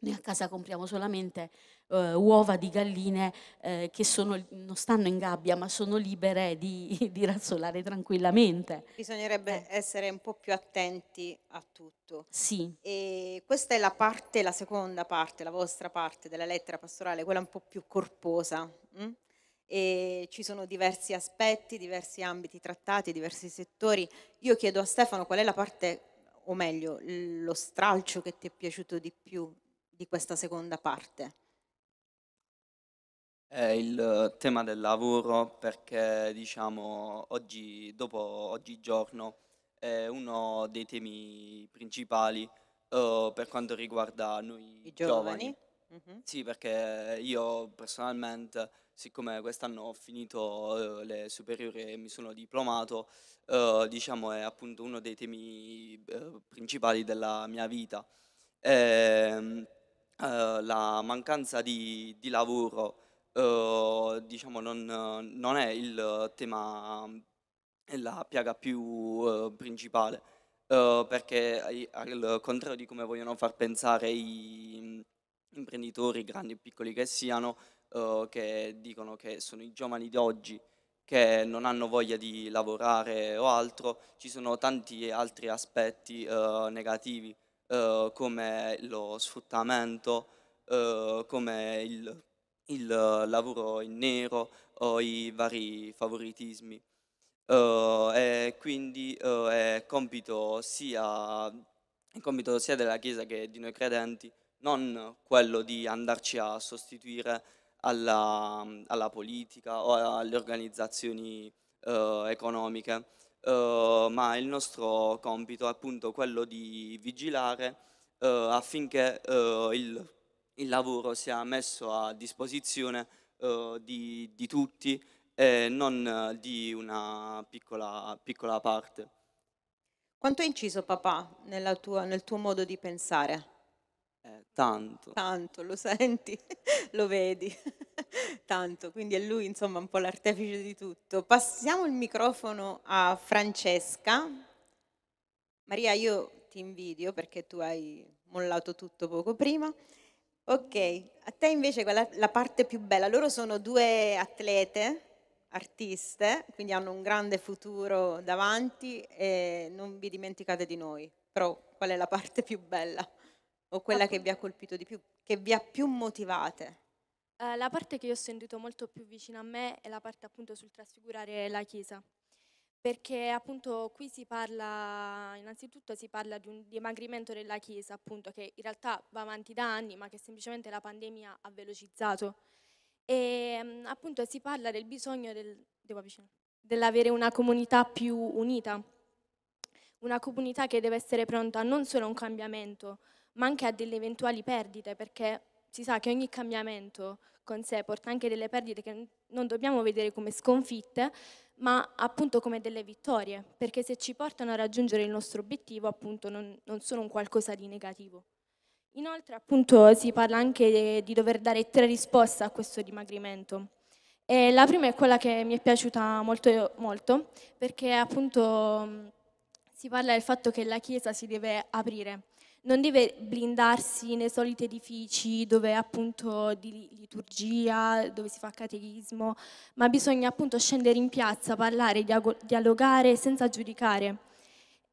noi a casa compriamo solamente eh, uova di galline eh, che sono, non stanno in gabbia ma sono libere di, di razzolare tranquillamente. Bisognerebbe eh. essere un po' più attenti a tutto. Sì. E questa è la parte, la seconda parte, la vostra parte della lettera pastorale, quella un po' più corposa. Mh? Mm? E ci sono diversi aspetti, diversi ambiti trattati, diversi settori. Io chiedo a Stefano qual è la parte, o meglio, lo stralcio che ti è piaciuto di più di questa seconda parte eh, il tema del lavoro perché diciamo oggi, dopo oggigiorno è uno dei temi principali eh, per quanto riguarda noi I giovani. giovani. Mm-hmm. Sì, perché io personalmente, siccome quest'anno ho finito eh, le superiori e mi sono diplomato, eh, diciamo è appunto uno dei temi eh, principali della mia vita. Ehm, eh, la mancanza di, di lavoro Uhm, diciamo non, non, è il tema, è ehm, la piaga più uh, principale, uh, perché al contrario di come vogliono far pensare i mhmm, imprenditori, grandi e piccoli che siano, uhm, che dicono che sono i giovani di oggi che non hanno voglia di lavorare o altro, ci sono tanti altri aspetti uhm, negativi come lo sfruttamento, come il il eh, lavoro in nero o i vari favoritismi. Uh, quindi uh, è, compito sia, è compito sia della Chiesa che di noi credenti non quello di andarci a sostituire alla, alla politica o alle organizzazioni uh, economiche, uh, ma il nostro compito è appunto quello di vigilare uh, affinché il il lavoro sia messo a disposizione eh, di, di, tutti e non eh, di una piccola, piccola parte. Quanto ha inciso papà tua, nel tuo modo di pensare? Eh, tanto. Tanto, lo senti, lo vedi, tanto, quindi è lui insomma un po' l'artefice di tutto. Passiamo il microfono a Francesca. Maria, io ti invidio perché tu hai mollato tutto poco prima Ok, a te invece quella, la parte più bella. Loro sono due atlete, artiste, quindi hanno un grande futuro davanti e non vi dimenticate di noi. Però qual è la parte più bella o quella che vi ha colpito di più, che vi ha più motivate? Eh, la parte che io ho sentito molto più vicino a me è la parte appunto sul trasfigurare la Chiesa perché appunto qui si parla, innanzitutto si parla di un dimagrimento della Chiesa appunto che in realtà va avanti da anni ma che semplicemente la pandemia ha velocizzato e ehm, appunto si parla del bisogno del, dell'avere una comunità più unita, una comunità che deve essere pronta non solo a un cambiamento ma anche a delle eventuali perdite perché si sa che ogni cambiamento con sé porta anche delle perdite che non dobbiamo vedere come sconfitte, ma appunto come delle vittorie, perché se ci portano a raggiungere il nostro obiettivo appunto non, non sono un qualcosa di negativo. Inoltre appunto si parla anche di dover dare tre risposte a questo dimagrimento. E la prima è quella che mi è piaciuta molto, molto perché appunto si parla del fatto che la Chiesa si deve aprire non deve blindarsi nei soliti edifici dove appunto di liturgia, dove si fa catechismo, ma bisogna appunto scendere in piazza, parlare, dialogare senza giudicare.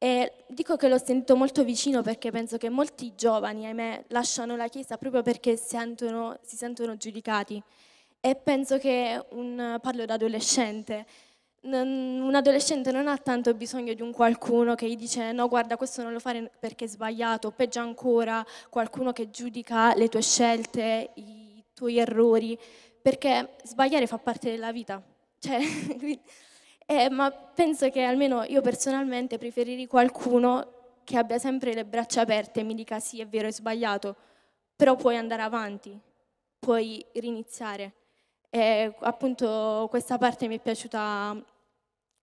E dico che l'ho sentito molto vicino perché penso che molti giovani, ahimè, lasciano la Chiesa proprio perché sentono, si sentono giudicati. E penso che un, parlo da adolescente, un adolescente non ha tanto bisogno di un qualcuno che gli dice no guarda questo non lo fare perché è sbagliato, peggio ancora qualcuno che giudica le tue scelte, i tuoi errori, perché sbagliare fa parte della vita. Cioè, eh, ma penso che almeno io personalmente preferirei qualcuno che abbia sempre le braccia aperte e mi dica sì è vero è sbagliato, però puoi andare avanti, puoi riniziare. E appunto questa parte mi è piaciuta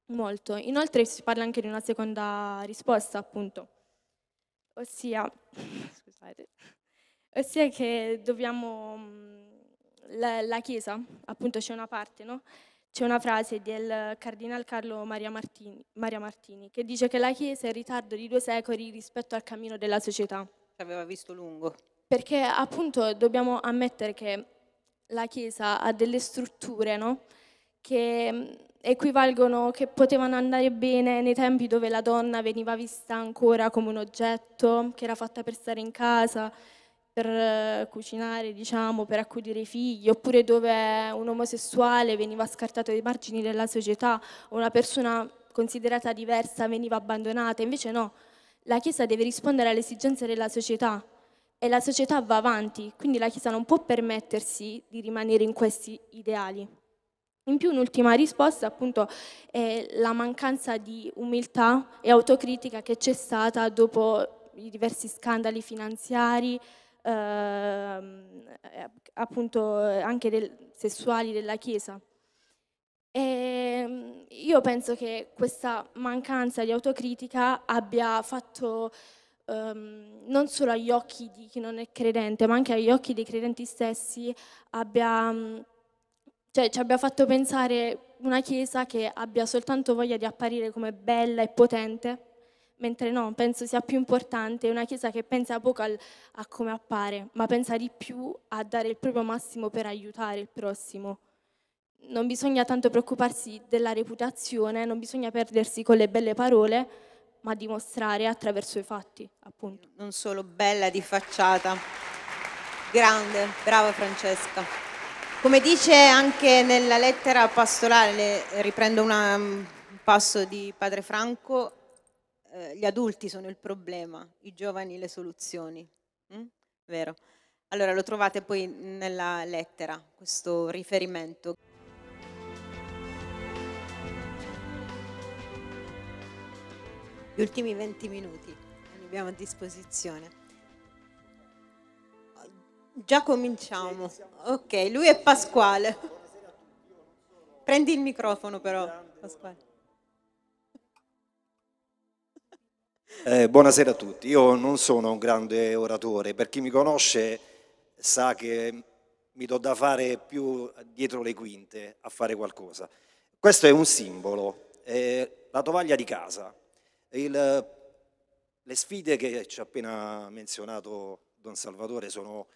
molto. Inoltre si parla anche di una seconda risposta, appunto, ossia, scusate, ossia che dobbiamo, mm, la, la Chiesa, appunto c'è una parte, no? c'è una frase del cardinal Carlo Maria Martini, Maria Martini, che dice che la Chiesa è in ritardo di due secoli rispetto al cammino della società. Ci aveva visto lungo. Perché appunto dobbiamo ammettere che la Chiesa ha delle strutture no? che mm, equivalgono, che potevano andare bene nei tempi dove la donna veniva vista ancora come un oggetto, che era fatta per stare in casa, per eh, cucinare, diciamo, per accudire i figli, oppure dove un omosessuale veniva scartato dai margini della società o una persona considerata diversa veniva abbandonata. Invece no, la Chiesa deve rispondere alle esigenze della società e la società va avanti, quindi la Chiesa non può permettersi di rimanere in questi ideali. In più un'ultima risposta appunto è la mancanza di umiltà e autocritica che c'è stata dopo i diversi scandali finanziari, ehm, appunto anche del, sessuali della Chiesa. E ehm, io penso che questa mancanza di autocritica abbia fatto ehm, non solo agli occhi di chi non è credente, ma anche agli occhi dei credenti stessi abbia cioè ci abbia fatto pensare una chiesa che abbia soltanto voglia di apparire come bella e potente, mentre no, penso sia più importante una chiesa che pensa poco al, a come appare, ma pensa di più a dare il proprio massimo per aiutare il prossimo. Non bisogna tanto preoccuparsi della reputazione, non bisogna perdersi con le belle parole, ma dimostrare attraverso i fatti, appunto. Non solo bella di facciata. Grande, brava Francesca. Come dice anche nella lettera pastorale, riprendo una, un passo di Padre Franco, eh, gli adulti sono il problema, i giovani le soluzioni. Mm? Vero? Allora lo trovate poi nella lettera, questo riferimento. Gli ultimi 20 minuti che abbiamo a disposizione. Già cominciamo. Ok, lui è Pasquale. Prendi il microfono però, Pasquale. Eh, buonasera a tutti, io non sono un grande oratore, per chi mi conosce sa che mi do da fare più dietro le quinte a fare qualcosa. Questo è un simbolo, eh, la tovaglia di casa, Il, le sfide che ci ha appena menzionato Don Salvatore sono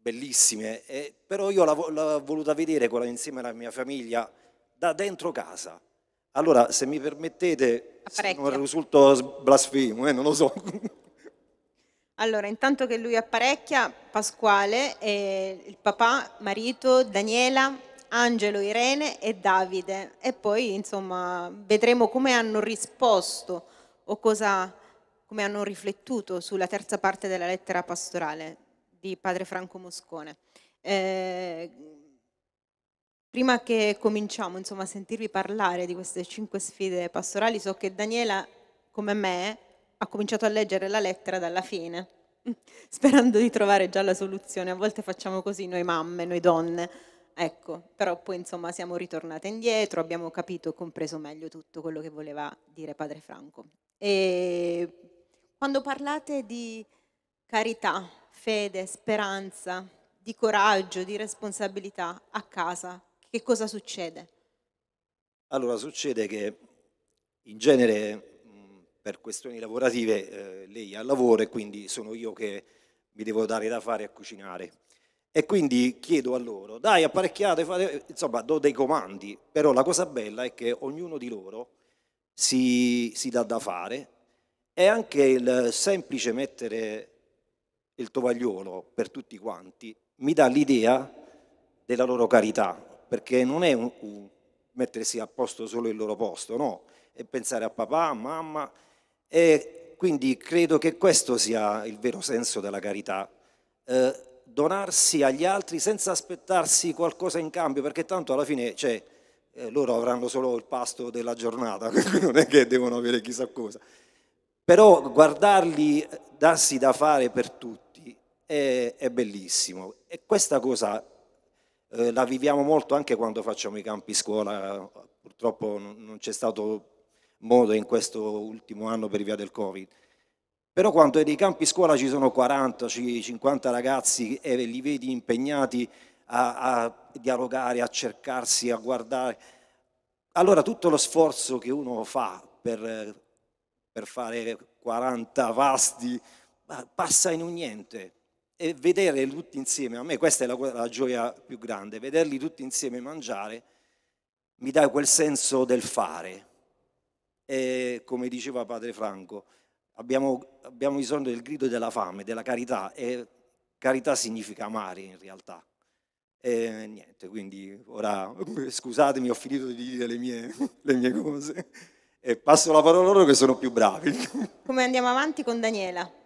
bellissime, eh, però io l'ho voluta vedere quella insieme alla mia famiglia da dentro casa. Allora, se mi permettete, se non risulto blasfemo, eh, non lo so. Allora, intanto che lui apparecchia, Pasquale, eh, il papà, marito, Daniela, Angelo, Irene e Davide. E poi, insomma, vedremo come hanno risposto o cosa, come hanno riflettuto sulla terza parte della lettera pastorale di padre Franco Moscone. Eh, prima che cominciamo insomma, a sentirvi parlare di queste cinque sfide pastorali, so che Daniela, come me, ha cominciato a leggere la lettera dalla fine, sperando di trovare già la soluzione. A volte facciamo così noi mamme, noi donne. Ecco, però poi insomma siamo ritornate indietro, abbiamo capito e compreso meglio tutto quello che voleva dire padre Franco. E quando parlate di carità, fede, speranza, di coraggio, di responsabilità a casa, che cosa succede? Allora succede che in genere per questioni lavorative eh, lei ha lavoro e quindi sono io che mi devo dare da fare a cucinare. E quindi chiedo a loro, dai apparecchiate, fate... insomma do dei comandi, però la cosa bella è che ognuno di loro si, si dà da fare e anche il semplice mettere il tovagliolo per tutti quanti mi dà l'idea della loro carità, perché non è un, un mettersi a posto solo il loro posto, no, è pensare a papà, mamma, e quindi credo che questo sia il vero senso della carità. Eh, donarsi agli altri senza aspettarsi qualcosa in cambio, perché tanto alla fine cioè, eh, loro avranno solo il pasto della giornata, non è che devono avere chissà cosa. Però guardarli, darsi da fare per tutti è, è bellissimo. E questa cosa eh, la viviamo molto anche quando facciamo i campi scuola, purtroppo non c'è stato modo in questo ultimo anno per via del Covid. Però quando nei campi scuola ci sono 40, 50 ragazzi e li vedi impegnati a, a dialogare, a cercarsi, a guardare, allora tutto lo sforzo che uno fa per, per fare 40 vasti passa in un niente e vedere tutti insieme, a me questa è la, la gioia più grande, vederli tutti insieme mangiare mi dà quel senso del fare. E come diceva padre Franco, abbiamo, abbiamo bisogno del grido della fame, della carità, e carità significa amare in realtà. E niente, quindi ora scusatemi, ho finito di dire le mie, le mie cose e passo la parola a loro che sono più bravi. Come andiamo avanti con Daniela?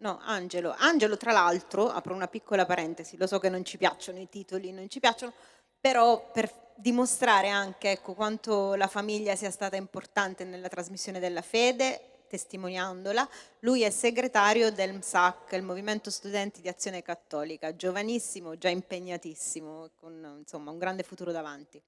No, Angelo. Angelo, tra l'altro, apro una piccola parentesi, lo so che non ci piacciono i titoli, non ci piacciono, però per dimostrare anche ecco, quanto la famiglia sia stata importante nella trasmissione della fede, testimoniandola, lui è segretario del MSAC, il Movimento Studenti di Azione Cattolica, giovanissimo, già impegnatissimo, con insomma, un grande futuro davanti.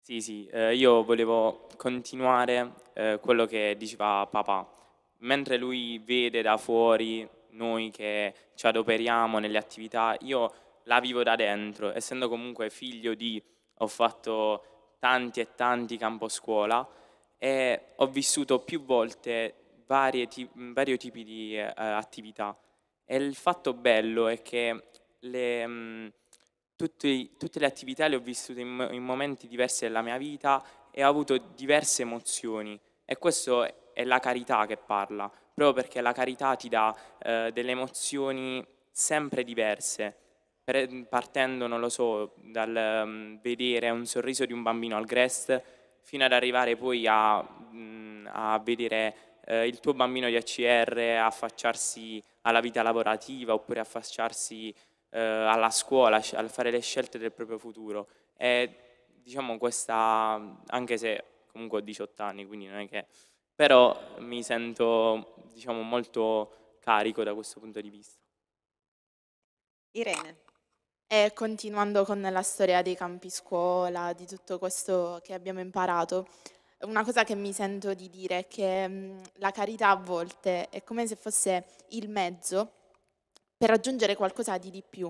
Sì, sì, eh, io volevo continuare eh, quello che diceva papà mentre lui vede da fuori noi che ci adoperiamo nelle attività, io la vivo da dentro, essendo comunque figlio di, ho fatto tanti e tanti campo scuola e ho vissuto più volte varie, vari tipi di eh, attività. E il fatto bello è che le, mh, mm, tutti, tutte le attività le ho vissute in, in momenti diversi della mia vita e ho avuto diverse emozioni e questo è la carità che parla, proprio perché la carità ti dà eh, delle emozioni sempre diverse, partendo, non lo so, dal um, vedere un sorriso di un bambino al Grest fino ad arrivare poi a, mh, mm, a vedere eh, il tuo bambino di ACR affacciarsi alla vita lavorativa oppure affacciarsi eh, alla scuola, a fare le scelte del proprio futuro. E diciamo questa, anche se comunque ho 18 anni, quindi non è che però mi sento diciamo, molto carico da questo punto di vista. Irene. E continuando con la storia dei campi scuola, di tutto questo che abbiamo imparato, una cosa che mi sento di dire è che mm, la carità a volte è come se fosse il mezzo per raggiungere qualcosa di di più.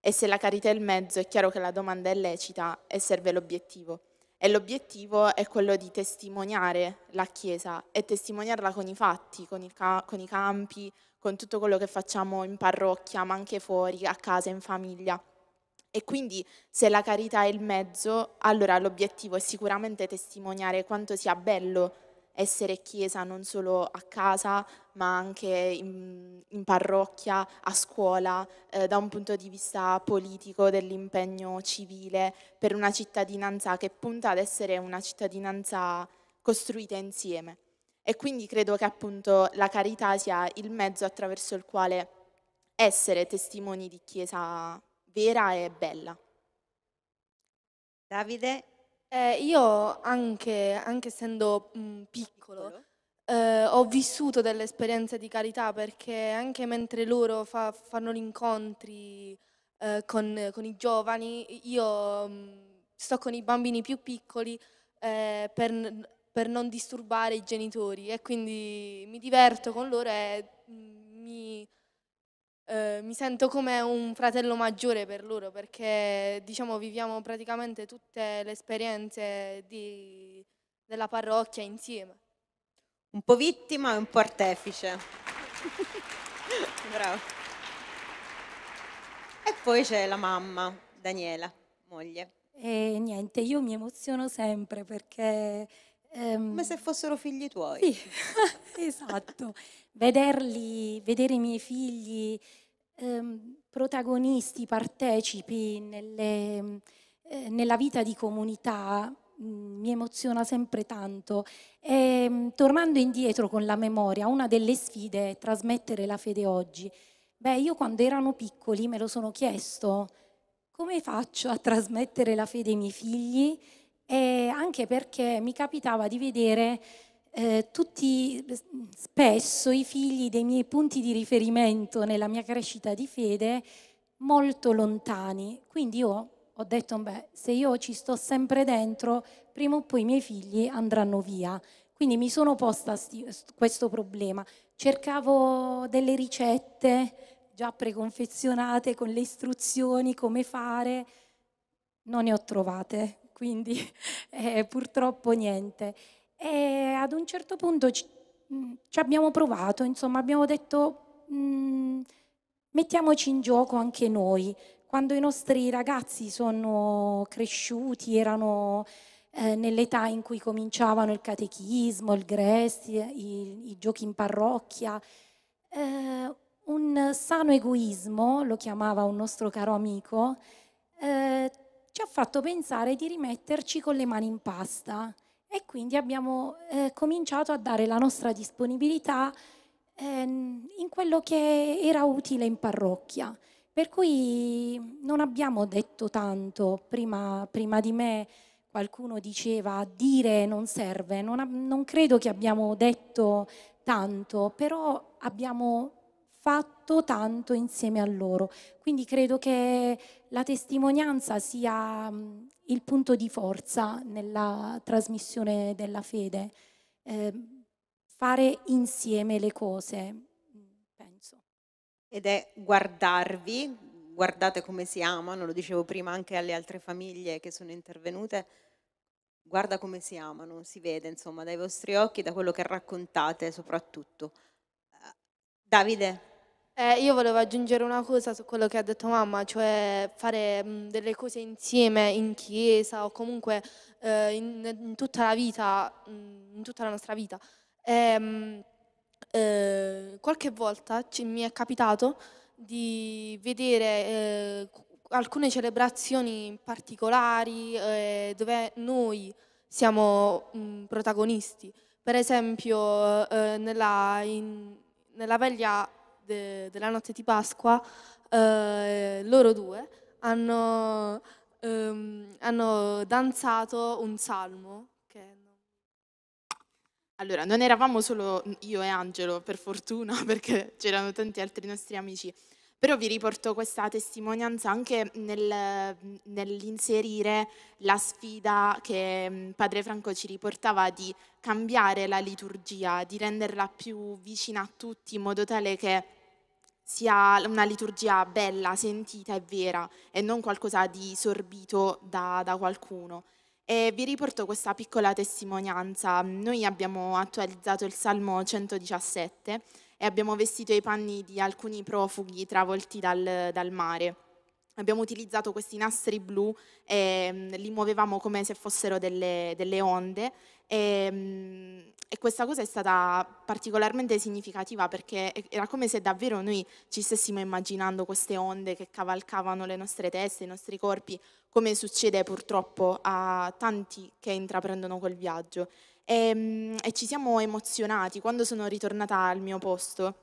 E se la carità è il mezzo, è chiaro che la domanda è lecita e serve l'obiettivo e l'obiettivo è quello di testimoniare la Chiesa e testimoniarla con i fatti, con, il, con, i campi, con tutto quello che facciamo in parrocchia, ma anche fuori, a casa, in famiglia. E quindi se la carità è il mezzo, allora l'obiettivo è sicuramente testimoniare quanto sia bello essere chiesa non solo a casa, ma anche in, in parrocchia, a scuola, eh, da un punto di vista politico, dell'impegno civile, per una cittadinanza che punta ad essere una cittadinanza costruita insieme. E quindi credo che appunto la carità sia il mezzo attraverso il quale essere testimoni di chiesa vera e bella. Davide, eh, io anche, anche essendo mh, mm, piccolo, eh, ho vissuto delle esperienze di carità perché anche mentre loro fa- fanno gli incontri eh, con, con, i giovani, io mh, mm, sto con i bambini più piccoli eh, per, per, non disturbare i genitori e quindi mi diverto con loro e mh, mm, mi mi sento come un fratello maggiore per loro perché diciamo, viviamo praticamente tutte le esperienze di, della parrocchia insieme. Un po' vittima e un po' artefice. Bravo. E poi c'è la mamma, Daniela, moglie. E niente, io mi emoziono sempre perché Um, Come se fossero figli tuoi. Sì, esatto. Vederli, vedere i miei figli ehm, protagonisti, partecipi nelle, eh, nella vita di comunità mm, mi emoziona sempre tanto. E, ehm, tornando indietro con la memoria, una delle sfide è trasmettere la fede oggi. Beh, io quando erano piccoli me lo sono chiesto, come faccio a trasmettere la fede ai miei figli? E anche perché mi capitava di vedere eh, tutti, spesso i figli dei miei punti di riferimento nella mia crescita di fede molto lontani. Quindi io ho detto, beh, se io ci sto sempre dentro, prima o poi i miei figli andranno via. Quindi mi sono posta questo problema. Cercavo delle ricette già preconfezionate con le istruzioni, come fare, non ne ho trovate, quindi eh, purtroppo niente. E ad un certo punto ci, mm, ci abbiamo provato, insomma, abbiamo detto mh, mm, mettiamoci in gioco anche noi. Quando i nostri ragazzi sono cresciuti, erano eh, nell'età in cui cominciavano il catechismo, il grest, i, i giochi in parrocchia, eh, un sano egoismo, lo chiamava un nostro caro amico, eh, ci ha fatto pensare di rimetterci con le mani in pasta. E quindi abbiamo eh, cominciato a dare la nostra disponibilità eh, in quello che era utile in parrocchia. Per cui non abbiamo detto tanto, prima, prima di me qualcuno diceva dire non serve, non, non credo che abbiamo detto tanto, però abbiamo fatto tanto insieme a loro. Quindi credo che la testimonianza sia il punto di forza nella trasmissione della fede, eh, fare insieme le cose, penso. Ed è guardarvi, guardate come si amano, lo dicevo prima anche alle altre famiglie che sono intervenute, guarda come si amano, si vede insomma dai vostri occhi, da quello che raccontate soprattutto. Eh, Davide. Eh, io volevo aggiungere una cosa su quello che ha detto mamma, cioè fare mh, mm, delle cose insieme in chiesa o comunque eh, in, in, tutta la vita, mh, mm, in tutta la nostra vita. E, ehm, mh, eh, qualche volta ci, mi è capitato di vedere eh, alcune celebrazioni particolari eh, dove noi siamo mm, protagonisti. Per esempio eh, nella, in, nella veglia de, della notte di Pasqua, eh, loro due hanno, ehm, hanno danzato un salmo allora, non eravamo solo io e Angelo, per fortuna, perché c'erano tanti altri nostri amici, però vi riporto questa testimonianza anche nel, nell'inserire la sfida che mm, Padre Franco ci riportava di cambiare la liturgia, di renderla più vicina a tutti in modo tale che sia una liturgia bella, sentita e vera e non qualcosa di sorbito da, da qualcuno. E vi riporto questa piccola testimonianza. Noi abbiamo attualizzato il Salmo 117 e abbiamo vestito i panni di alcuni profughi travolti dal, dal mare. Abbiamo utilizzato questi nastri blu e mm, li muovevamo come se fossero delle, delle onde e, ehm, e, questa cosa è stata particolarmente significativa perché era come se davvero noi ci stessimo immaginando queste onde che cavalcavano le nostre teste, i nostri corpi, come succede purtroppo a tanti che intraprendono quel viaggio. E, ehm, e ci siamo emozionati. Quando sono ritornata al mio posto,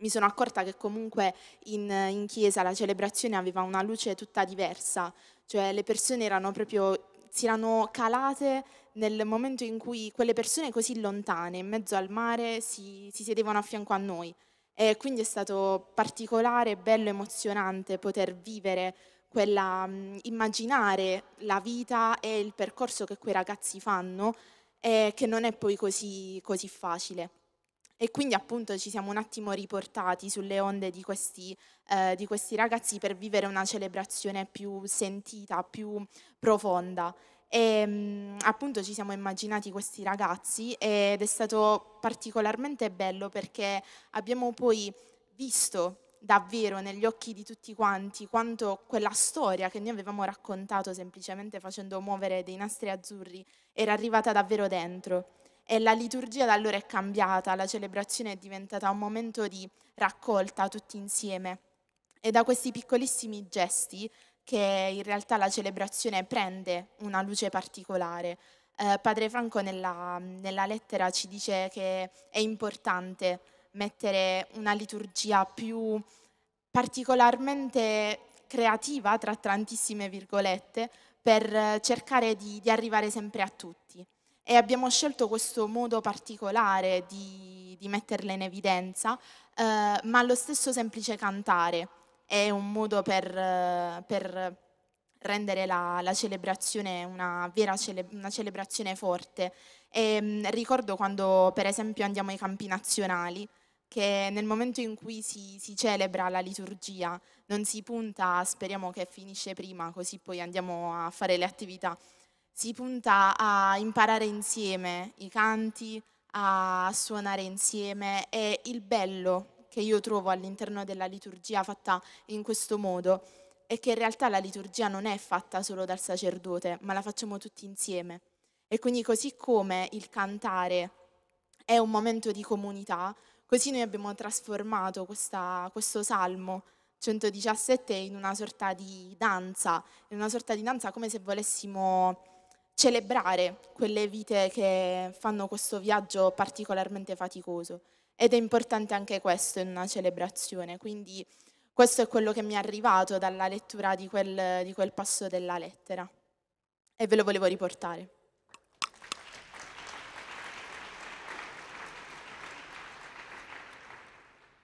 mi sono accorta che comunque in, in chiesa la celebrazione aveva una luce tutta diversa, cioè le persone erano proprio si erano calate nel momento in cui quelle persone così lontane, in mezzo al mare, si, si sedevano a fianco a noi. E quindi è stato particolare, bello, emozionante poter vivere quella, mm, immaginare la vita e il percorso che quei ragazzi fanno, eh, che non è poi così, così facile. E quindi appunto ci siamo un attimo riportati sulle onde di questi, eh, di questi ragazzi per vivere una celebrazione più sentita, più profonda. E ehm, appunto ci siamo immaginati questi ragazzi ed è stato particolarmente bello perché abbiamo poi visto davvero negli occhi di tutti quanti quanto quella storia che noi avevamo raccontato semplicemente facendo muovere dei nastri azzurri era arrivata davvero dentro. E la liturgia da allora è cambiata, la celebrazione è diventata un momento di raccolta tutti insieme. E da questi piccolissimi gesti che in realtà la celebrazione prende una luce particolare. Eh, Padre Franco nella, nella, lettera ci dice che è importante mettere una liturgia più particolarmente creativa, tra tantissime virgolette, per cercare di, di arrivare sempre a tutti. E abbiamo scelto questo modo particolare di, di metterla in evidenza, eh, ma allo stesso semplice cantare è un modo per, per rendere la, la, celebrazione una vera cele, una celebrazione forte. E, mh, mm, ricordo quando per esempio andiamo ai campi nazionali, che nel momento in cui si, si, celebra la liturgia non si punta, speriamo che finisce prima, così poi andiamo a fare le attività, si punta a imparare insieme i canti, a suonare insieme e il bello che io trovo all'interno della liturgia fatta in questo modo è che in realtà la liturgia non è fatta solo dal sacerdote, ma la facciamo tutti insieme. E quindi così come il cantare è un momento di comunità, così noi abbiamo trasformato questa, questo salmo 117 in una sorta di danza, in una sorta di danza come se volessimo celebrare quelle vite che fanno questo viaggio particolarmente faticoso. Ed è importante anche questo in una celebrazione, quindi questo è quello che mi è arrivato dalla lettura di quel, di quel passo della lettera e ve lo volevo riportare.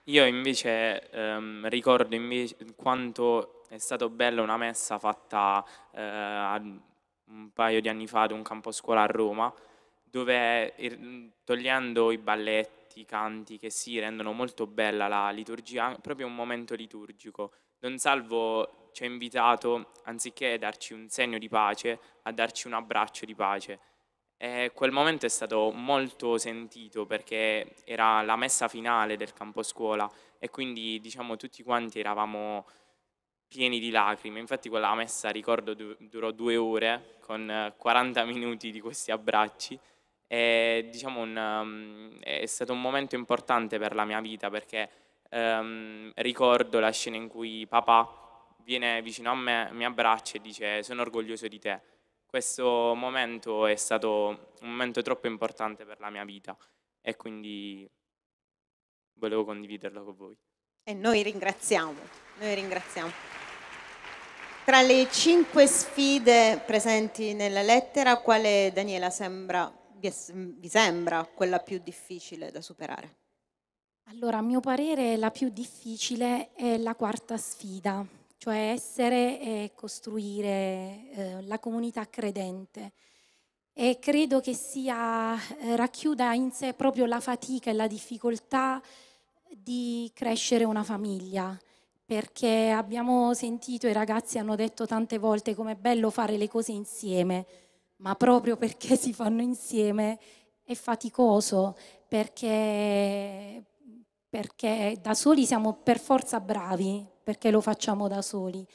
Io invece ehm, ricordo invece quanto è stata bella una messa fatta eh, un paio di anni fa ad un campo scuola a Roma, dove eh, togliendo i balletti, molti canti che sì, rendono molto bella la liturgia, proprio un momento liturgico. Don Salvo ci ha invitato, anziché darci un segno di pace, a darci un abbraccio di pace. E quel momento è stato molto sentito perché era la messa finale del campo scuola e quindi diciamo tutti quanti eravamo pieni di lacrime. Infatti quella messa, ricordo, durò due ore con 40 minuti di questi abbracci è, diciamo, un, um, è stato un momento importante per la mia vita perché ehm, ricordo la scena in cui papà viene vicino a me, mi abbraccia e dice sono orgoglioso di te. Questo momento è stato un momento troppo importante per la mia vita e quindi volevo condividerlo con voi. E noi ringraziamo, noi ringraziamo. Tra le cinque sfide presenti nella lettera, quale Daniela sembra vi, vi sembra quella più difficile da superare? Allora, a mio parere la più difficile è la quarta sfida, cioè essere e costruire eh, la comunità credente. E credo che sia, eh, racchiuda in sé proprio la fatica e la difficoltà di crescere una famiglia, perché abbiamo sentito, i ragazzi hanno detto tante volte com'è bello fare le cose insieme, ma proprio perché si fanno insieme è faticoso, perché, perché da soli siamo per forza bravi, perché lo facciamo da soli,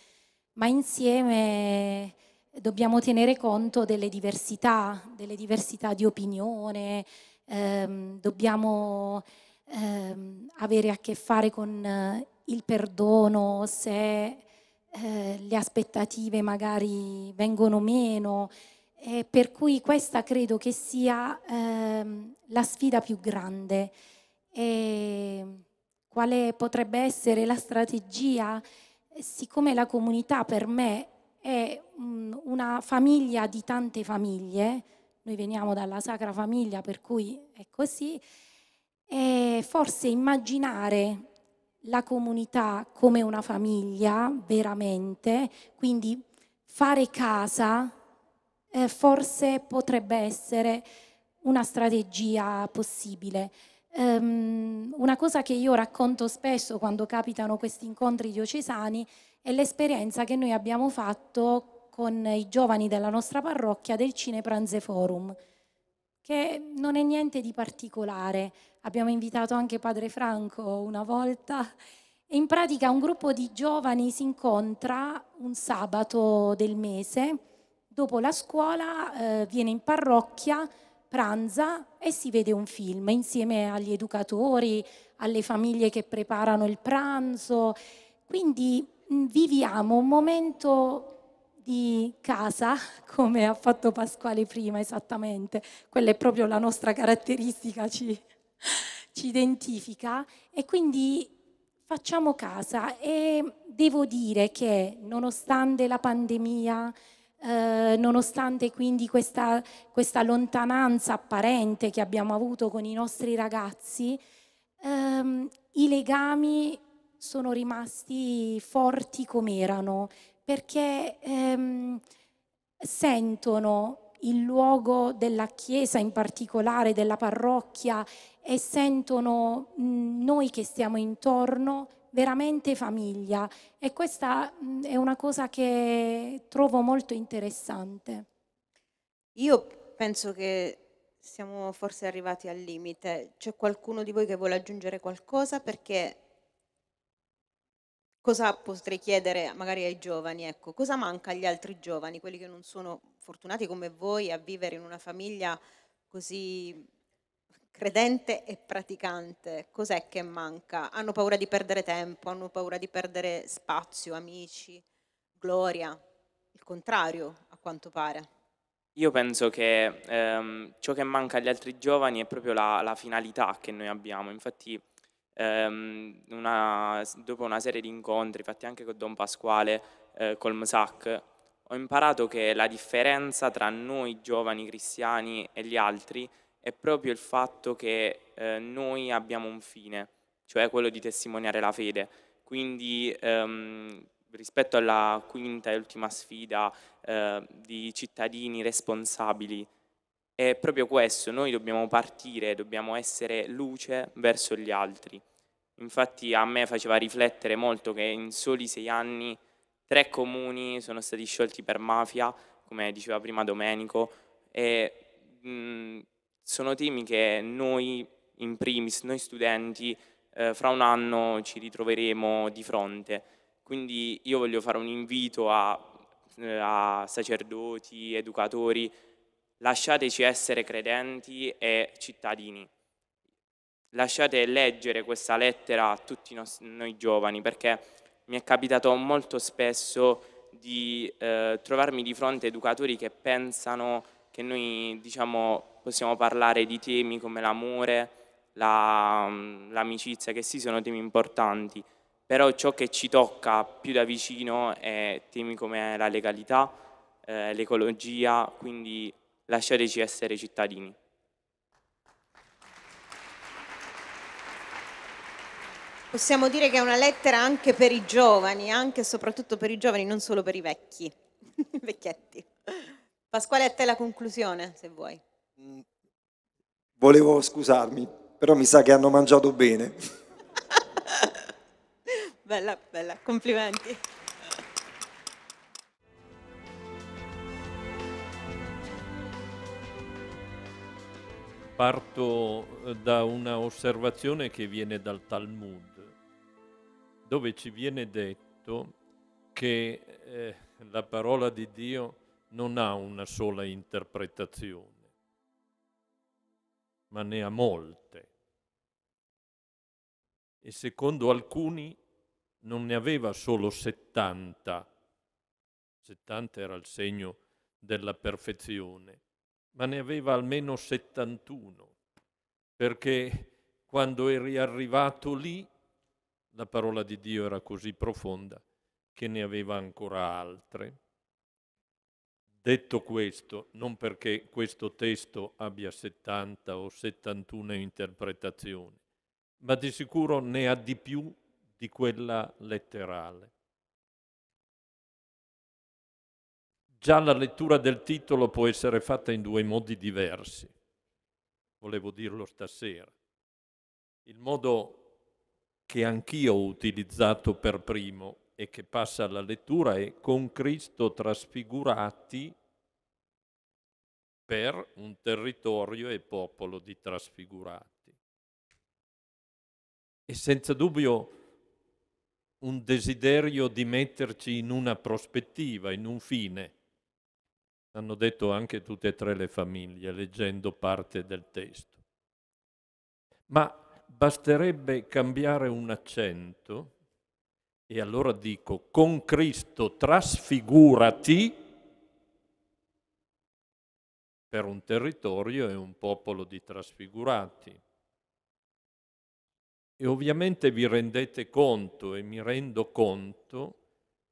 ma insieme dobbiamo tenere conto delle diversità, delle diversità di opinione, ehm, dobbiamo ehm, avere a che fare con eh, il perdono se eh, le aspettative magari vengono meno. Eh, per cui questa credo che sia ehm, la sfida più grande. E quale potrebbe essere la strategia? Siccome la comunità per me è mh, una famiglia di tante famiglie, noi veniamo dalla Sacra Famiglia, per cui è così, e forse immaginare la comunità come una famiglia veramente, quindi fare casa eh, forse potrebbe essere una strategia possibile. Um, una cosa che io racconto spesso quando capitano questi incontri diocesani è l'esperienza che noi abbiamo fatto con i giovani della nostra parrocchia del Cinepranze Forum, che non è niente di particolare. Abbiamo invitato anche Padre Franco una volta in pratica un gruppo di giovani si incontra un sabato del mese dopo la scuola eh, viene in parrocchia, pranza e si vede un film insieme agli educatori, alle famiglie che preparano il pranzo. Quindi mm, viviamo un momento di casa, come ha fatto Pasquale prima esattamente, quella è proprio la nostra caratteristica, ci, ci identifica e quindi facciamo casa e devo dire che nonostante la pandemia, eh, nonostante quindi questa, questa, lontananza apparente che abbiamo avuto con i nostri ragazzi, ehm, i legami sono rimasti forti come erano, perché ehm, sentono il luogo della chiesa in particolare, della parrocchia e sentono noi che stiamo intorno veramente famiglia e questa mm, è una cosa che trovo molto interessante. Io penso che siamo forse arrivati al limite. C'è qualcuno di voi che vuole aggiungere qualcosa? Perché cosa potrei chiedere magari ai giovani? Ecco, cosa manca agli altri giovani, quelli che non sono fortunati come voi a vivere in una famiglia così credente e praticante, cos'è che manca? Hanno paura di perdere tempo, hanno paura di perdere spazio, amici, gloria, il contrario a quanto pare. Io penso che ehm, ciò che manca agli altri giovani è proprio la, la finalità che noi abbiamo, infatti ehm, una, dopo una serie di incontri fatti anche con Don Pasquale, eh, col MSAC, ho imparato che la differenza tra noi giovani cristiani e gli altri è è proprio il fatto che eh, noi abbiamo un fine, cioè quello di testimoniare la fede. Quindi ehm, rispetto alla quinta e ultima sfida eh, di cittadini responsabili, è proprio questo, noi dobbiamo partire, dobbiamo essere luce verso gli altri. Infatti a me faceva riflettere molto che in soli sei anni tre comuni sono stati sciolti per mafia, come diceva prima Domenico, e mh, sono temi che noi, in primis, noi studenti, eh, fra un anno ci ritroveremo di fronte. Quindi io voglio fare un invito a, eh, a sacerdoti, educatori, lasciateci essere credenti e cittadini. Lasciate leggere questa lettera a tutti noi giovani, perché mi è capitato molto spesso di eh, trovarmi di fronte a educatori che pensano che noi diciamo, possiamo parlare di temi come l'amore, la, mm, l'amicizia, che sì sono temi importanti, però ciò che ci tocca più da vicino è temi come la legalità, eh, l'ecologia, quindi lasciateci essere cittadini. Possiamo dire che è una lettera anche per i giovani, anche e soprattutto per i giovani, non solo per i vecchi, i vecchietti. Pasquale, a te la conclusione, se vuoi. Mm, volevo scusarmi, però mi sa che hanno mangiato bene. bella, bella, complimenti. Parto eh, da una osservazione che viene dal Talmud, dove ci viene detto che eh, la parola di Dio è non ha una sola interpretazione, ma ne ha molte. E secondo alcuni non ne aveva solo 70, 70 era il segno della perfezione, ma ne aveva almeno 71, perché quando eri arrivato lì la parola di Dio era così profonda che ne aveva ancora altre. Detto questo, non perché questo testo abbia 70 o 71 interpretazioni, ma di sicuro ne ha di più di quella letterale. Già la lettura del titolo può essere fatta in due modi diversi, volevo dirlo stasera. Il modo che anch'io ho utilizzato per primo e che passa alla lettura è con Cristo trasfigurati per un territorio e popolo di trasfigurati. E senza dubbio un desiderio di metterci in una prospettiva, in un fine. Hanno detto anche tutte e tre le famiglie leggendo parte del testo. Ma basterebbe cambiare un accento e allora dico, con Cristo trasfigurati per un territorio e un popolo di trasfigurati. E ovviamente vi rendete conto, e mi rendo conto,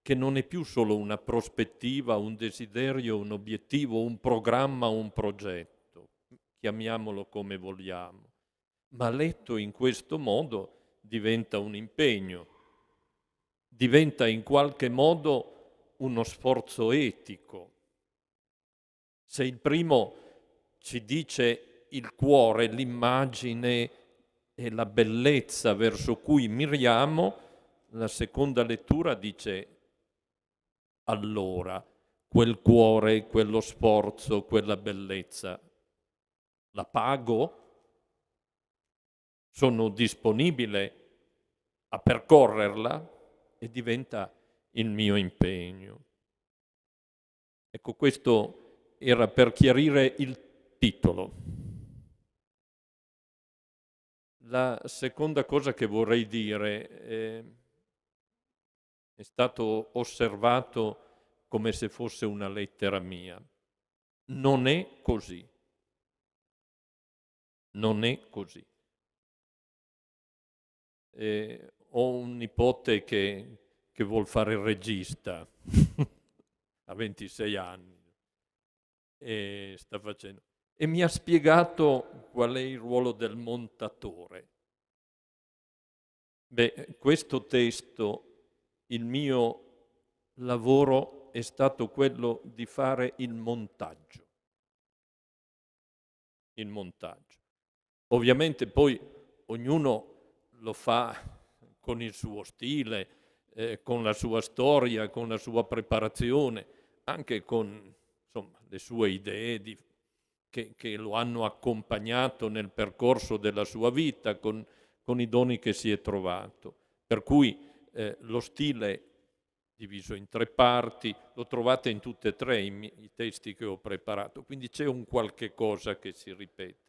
che non è più solo una prospettiva, un desiderio, un obiettivo, un programma, un progetto, chiamiamolo come vogliamo, ma letto in questo modo diventa un impegno diventa in qualche modo uno sforzo etico. Se il primo ci dice il cuore, l'immagine e la bellezza verso cui miriamo, la seconda lettura dice allora quel cuore, quello sforzo, quella bellezza, la pago? Sono disponibile a percorrerla? e diventa il mio impegno. Ecco, questo era per chiarire il titolo. La seconda cosa che vorrei dire è, ehm, è stato osservato come se fosse una lettera mia. Non è così. Non è così. E ehm, ho un nipote che, che vuole fare il regista a 26 anni e sta facendo. E mi ha spiegato qual è il ruolo del montatore. Beh, questo testo, il mio lavoro è stato quello di fare il montaggio. Il montaggio. Ovviamente poi ognuno lo fa con il suo stile, eh, con la sua storia, con la sua preparazione, anche con insomma, le sue idee di, che, che, lo hanno accompagnato nel percorso della sua vita, con, con i doni che si è trovato. Per cui eh, lo stile diviso in tre parti, lo trovate in tutte e tre i, i testi che ho preparato, quindi c'è un qualche cosa che si ripete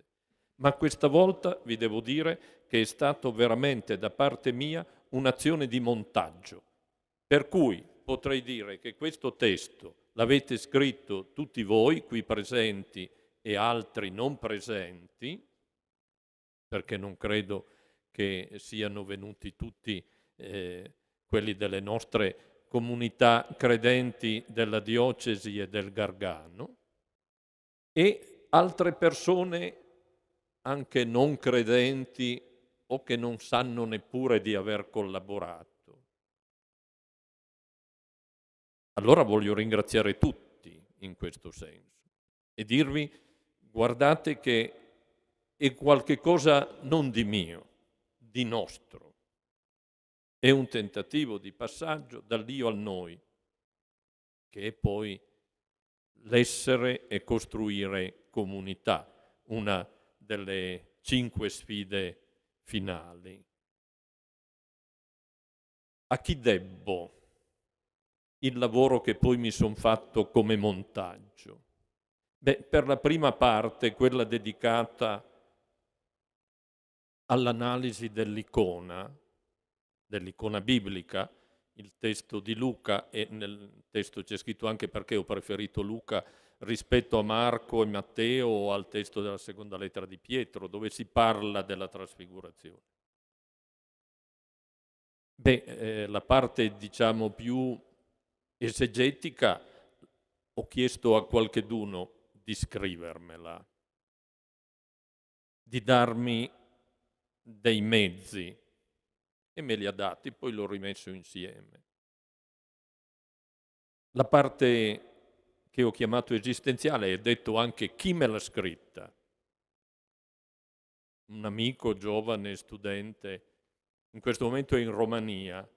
ma questa volta vi devo dire che è stato veramente da parte mia un'azione di montaggio. Per cui potrei dire che questo testo l'avete scritto tutti voi qui presenti e altri non presenti, perché non credo che siano venuti tutti eh, quelli delle nostre comunità credenti della diocesi e del Gargano, e altre persone anche non credenti o che non sanno neppure di aver collaborato. Allora voglio ringraziare tutti in questo senso e dirvi guardate che è qualcosa non di mio, di nostro. È un tentativo di passaggio dall'io al noi, che è poi l'essere e costruire comunità, una comunità delle cinque sfide finali. A chi debbo il lavoro che poi mi sono fatto come montaggio? Beh, per la prima parte, quella dedicata all'analisi dell'icona, dell'icona biblica, il testo di Luca, e nel testo c'è scritto anche perché ho preferito Luca rispetto a Marco e Matteo o al testo della seconda lettera di Pietro, dove si parla della trasfigurazione? Beh, eh, la parte diciamo più esegetica ho chiesto a qualcheduno di scrivermela, di darmi dei mezzi e me li ha dati, poi l'ho rimesso insieme. La parte che ho chiamato esistenziale e detto anche chi me l'ha scritta. Un amico giovane, studente, in questo momento è in Romania,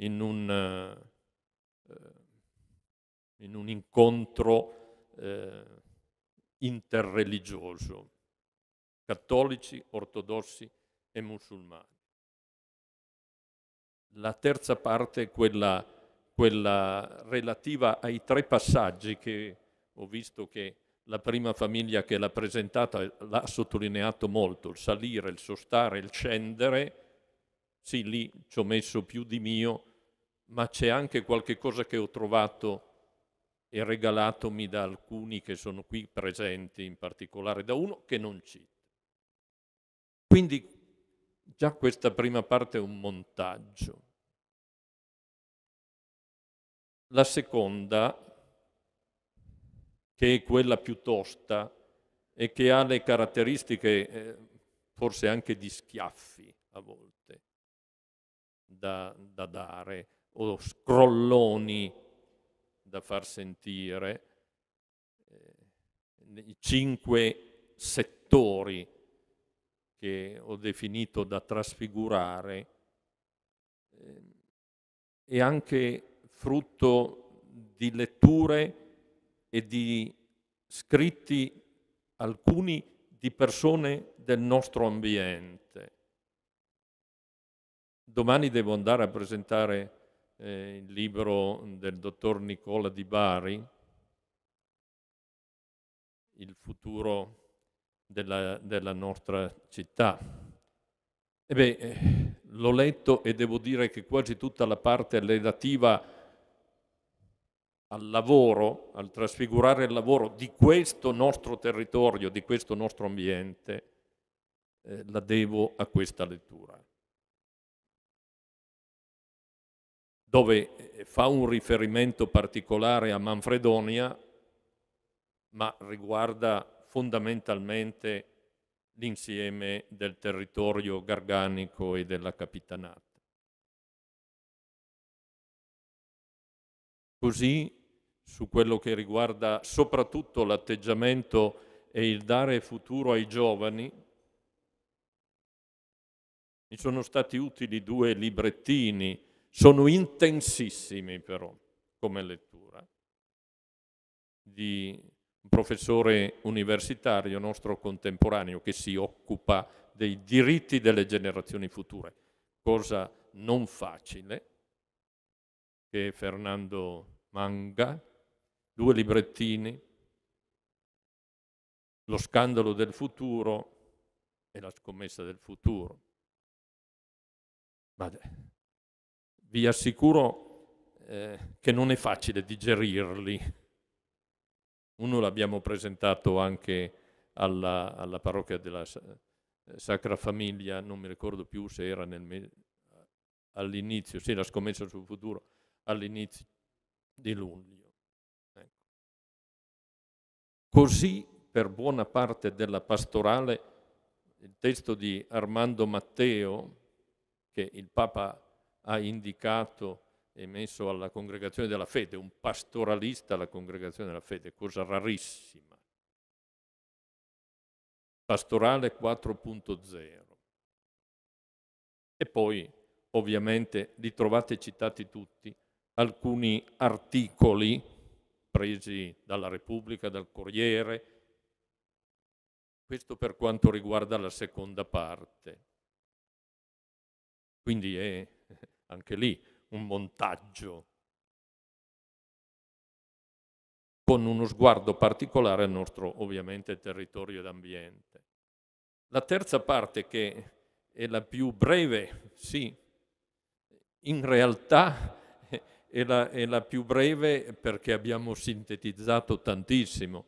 in un, eh, eh in un incontro eh, interreligioso, cattolici, ortodossi e musulmani. La terza parte è quella quella relativa ai tre passaggi che ho visto che la prima famiglia che l'ha presentata l'ha sottolineato molto, il salire, il sostare, il scendere, sì, lì ci ho messo più di mio, ma c'è anche qualche cosa che ho trovato e regalatomi da alcuni che sono qui presenti, in particolare da uno che non cito. Quindi già questa prima parte è un montaggio. La seconda, che è quella più tosta e che ha le caratteristiche eh, forse anche di schiaffi a volte da, da dare o scrolloni da far sentire, eh, i cinque settori che ho definito da trasfigurare eh, e anche frutto di letture e di scritti, alcuni di persone del nostro ambiente. Domani devo andare a presentare eh, il libro del dottor Nicola Di Bari, Il futuro della, della nostra città. E eh, l'ho letto e devo dire che quasi tutta la parte relativa a al lavoro, al trasfigurare il lavoro di questo nostro territorio, di questo nostro ambiente, eh, la devo a questa lettura, dove eh, fa un riferimento particolare a Manfredonia, ma riguarda fondamentalmente l'insieme del territorio garganico e della capitanata. Così su quello che riguarda soprattutto l'atteggiamento e il dare futuro ai giovani, mi sono stati utili due librettini, sono intensissimi però come lettura, di un professore universitario nostro contemporaneo che si occupa dei diritti delle generazioni future, cosa non facile, che è Fernando Manga, due librettini, Lo scandalo del futuro e La scommessa del futuro. Ma eh, vi assicuro eh, che non è facile digerirli. Uno l'abbiamo presentato anche alla, alla parrocchia della eh, Sacra Famiglia, non mi ricordo più se era all'inizio, sì, la scommessa sul futuro, all'inizio di luglio. Così per buona parte della pastorale il testo di Armando Matteo, che il Papa ha indicato e messo alla congregazione della fede, un pastoralista alla congregazione della fede, cosa rarissima. Pastorale 4.0. E poi, ovviamente, li trovate citati tutti, alcuni articoli presi dalla Repubblica, dal Corriere. Questo per quanto riguarda la seconda parte. Quindi è anche lì un montaggio con uno sguardo particolare al nostro ovviamente territorio ed ambiente. La terza parte che è la più breve, sì, in realtà è la, è la più breve perché abbiamo sintetizzato tantissimo,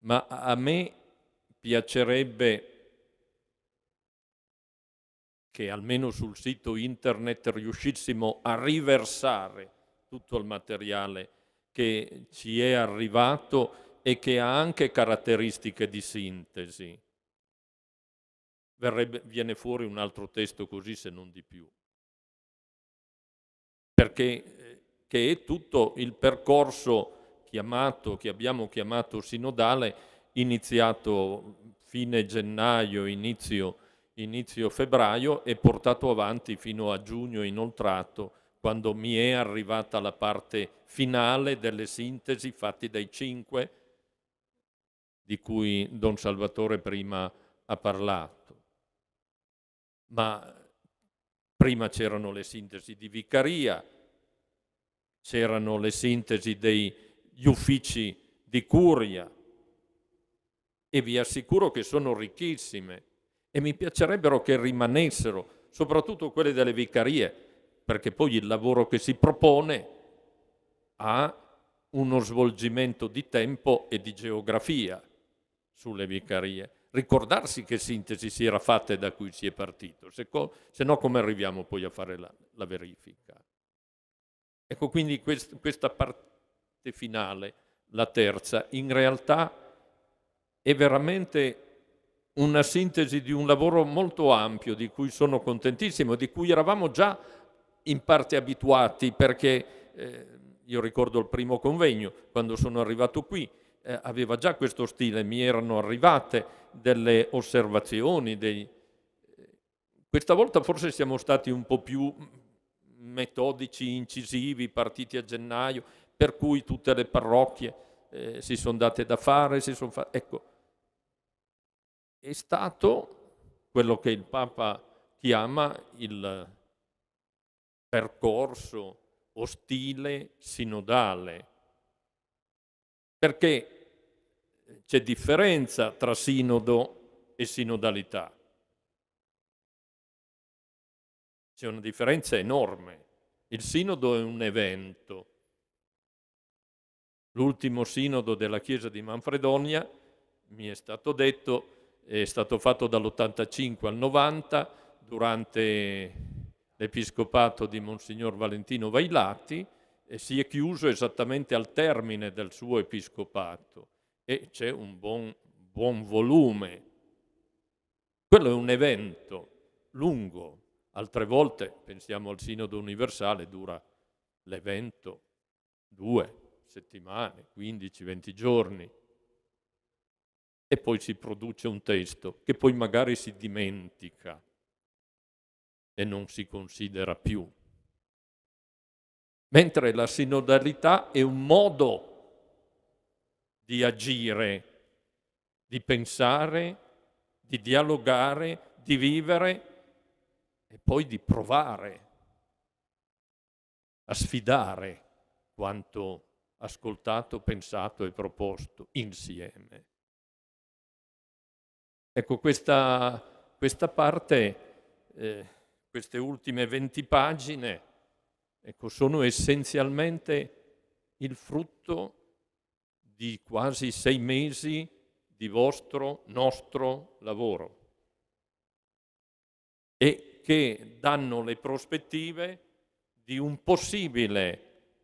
ma a me piacerebbe che almeno sul sito internet riuscissimo a riversare tutto il materiale che ci è arrivato e che ha anche caratteristiche di sintesi. Verrebbe, viene fuori un altro testo così se non di più. Perché che è tutto il percorso chiamato, che abbiamo chiamato sinodale, iniziato fine gennaio, inizio, inizio febbraio e portato avanti fino a giugno inoltrato, quando mi è arrivata la parte finale delle sintesi fatte dai cinque di cui Don Salvatore prima ha parlato. Ma prima c'erano le sintesi di vicaria, c'erano le sintesi degli uffici di curia e vi assicuro che sono ricchissime e mi piacerebbero che rimanessero, soprattutto quelle delle vicarie, perché poi il lavoro che si propone ha uno svolgimento di tempo e di geografia sulle vicarie. Ricordarsi che sintesi si era fatta e da cui si è partito, se, no come arriviamo poi a fare la, la verifica. Ecco quindi quest, questa parte finale, la terza, in realtà è veramente una sintesi di un lavoro molto ampio di cui sono contentissimo, di cui eravamo già in parte abituati perché eh, io ricordo il primo convegno, quando sono arrivato qui, eh, aveva già questo stile, mi erano arrivate delle osservazioni, dei... Eh, questa volta forse siamo stati un po' più metodici incisivi partiti a gennaio, per cui tutte le parrocchie eh, si sono date da fare, fa... ecco, è stato quello che il Papa chiama il percorso ostile sinodale, perché c'è differenza tra sinodo e sinodalità. C'è una differenza enorme. Il sinodo è un evento. L'ultimo sinodo della Chiesa di Manfredonia, mi è stato detto, è stato fatto dall'85 al 90 durante l'episcopato di Monsignor Valentino Vailati e si è chiuso esattamente al termine del suo episcopato e c'è un buon, buon volume. Quello è un evento lungo, Altre volte, pensiamo al Sinodo universale, dura l'evento due settimane, 15-20 giorni, e poi si produce un testo che poi magari si dimentica e non si considera più. Mentre la sinodalità è un modo di agire, di pensare, di dialogare, di vivere e poi di provare a sfidare quanto ascoltato, pensato e proposto insieme. Ecco, questa, questa parte, eh, queste ultime 20 pagine, ecco, sono essenzialmente il frutto di quasi sei mesi di vostro, nostro lavoro. E che danno le prospettive di un possibile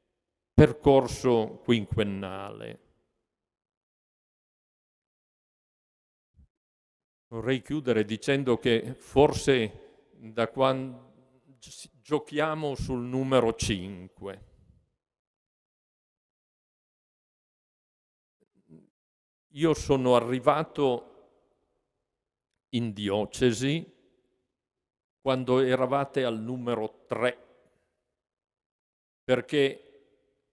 percorso quinquennale. Vorrei chiudere dicendo che forse da quando giochiamo sul numero 5. Io sono arrivato in diocesi quando eravate al numero 3, perché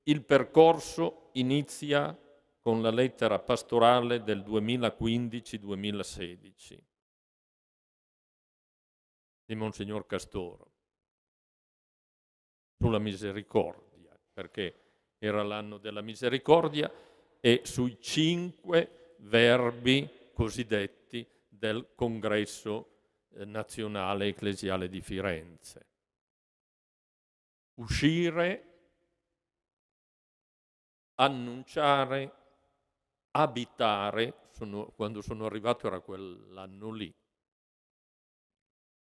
il percorso inizia con la lettera pastorale del 2015-2016 di Monsignor Castoro sulla misericordia, perché era l'anno della misericordia e sui cinque verbi cosiddetti del congresso nazionale ecclesiale di Firenze. Uscire, annunciare, abitare, sono, quando sono arrivato era quell'anno lì,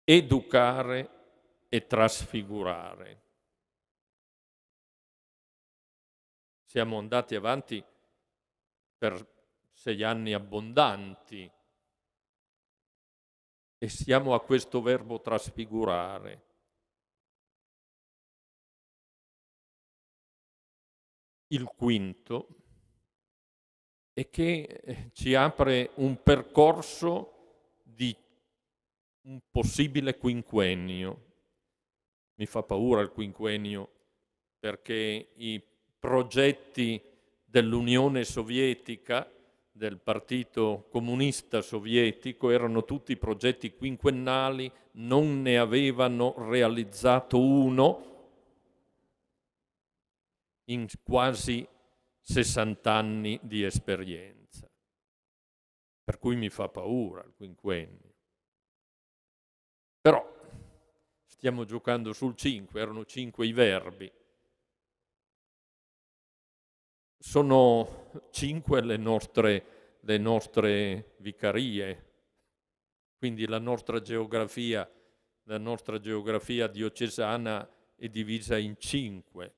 educare e trasfigurare. Siamo andati avanti per sei anni abbondanti e siamo a questo verbo trasfigurare. Il quinto è che eh, ci apre un percorso di un possibile quinquennio. Mi fa paura il quinquennio perché i progetti dell'Unione Sovietica del Partito Comunista Sovietico erano tutti progetti quinquennali, non ne avevano realizzato uno in quasi 60 anni di esperienza. Per cui mi fa paura il quinquennio. Però stiamo giocando sul 5, erano 5 i verbi. Sono cinque le nostre, le nostre vicarie, quindi la nostra geografia, la nostra geografia diocesana è divisa in cinque.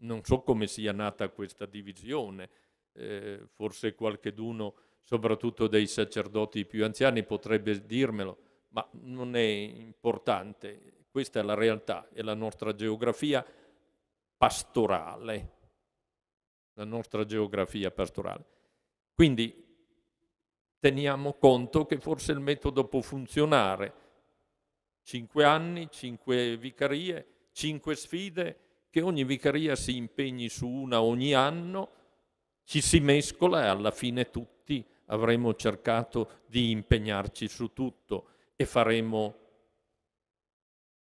Non so come sia nata questa divisione, eh, forse qualcheduno, soprattutto dei sacerdoti più anziani, potrebbe dirmelo, ma non è importante, questa è la realtà, è la nostra geografia pastorale, la nostra geografia pastorale. Quindi teniamo conto che forse il metodo può funzionare. Cinque anni, cinque vicarie, cinque sfide, che ogni vicaria si impegni su una ogni anno, ci si mescola e alla fine tutti avremo cercato di impegnarci su tutto e faremo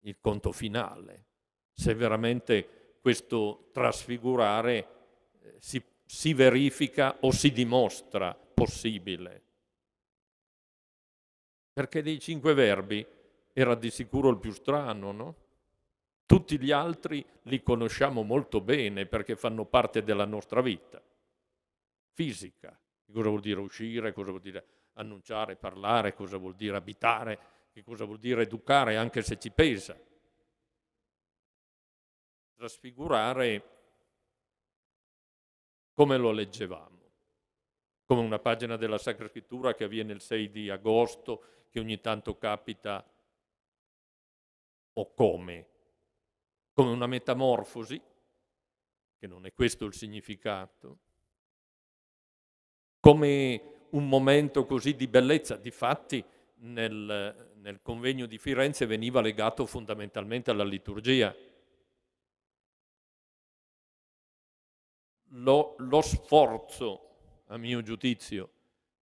il conto finale. Se veramente questo trasfigurare eh, si, si verifica o si dimostra possibile. Perché dei cinque verbi era di sicuro il più strano, no? Tutti gli altri li conosciamo molto bene perché fanno parte della nostra vita fisica. Cosa vuol dire uscire, cosa vuol dire annunciare, parlare, cosa vuol dire abitare, che cosa vuol dire educare anche se ci pesa trasfigurare come lo leggevamo, come una pagina della Sacra Scrittura che avviene il 6 di agosto, che ogni tanto capita, o come, come una metamorfosi, che non è questo il significato, come un momento così di bellezza. Difatti nel, nel convegno di Firenze veniva legato fondamentalmente alla liturgia, lo, lo sforzo, a mio giudizio,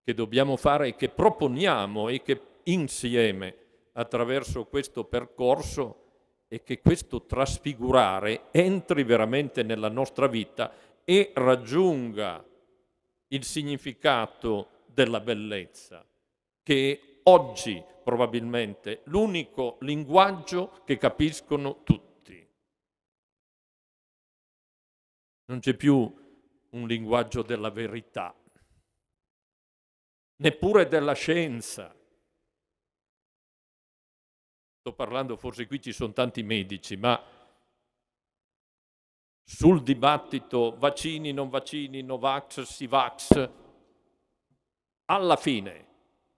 che dobbiamo fare e che proponiamo e che insieme attraverso questo percorso e che questo trasfigurare entri veramente nella nostra vita e raggiunga il significato della bellezza, che oggi probabilmente l'unico linguaggio che capiscono tutti. Non c'è più un linguaggio della verità, neppure della scienza. Sto parlando, forse qui ci sono tanti medici, ma sul dibattito vaccini, non vaccini, Novax, Sivax, alla fine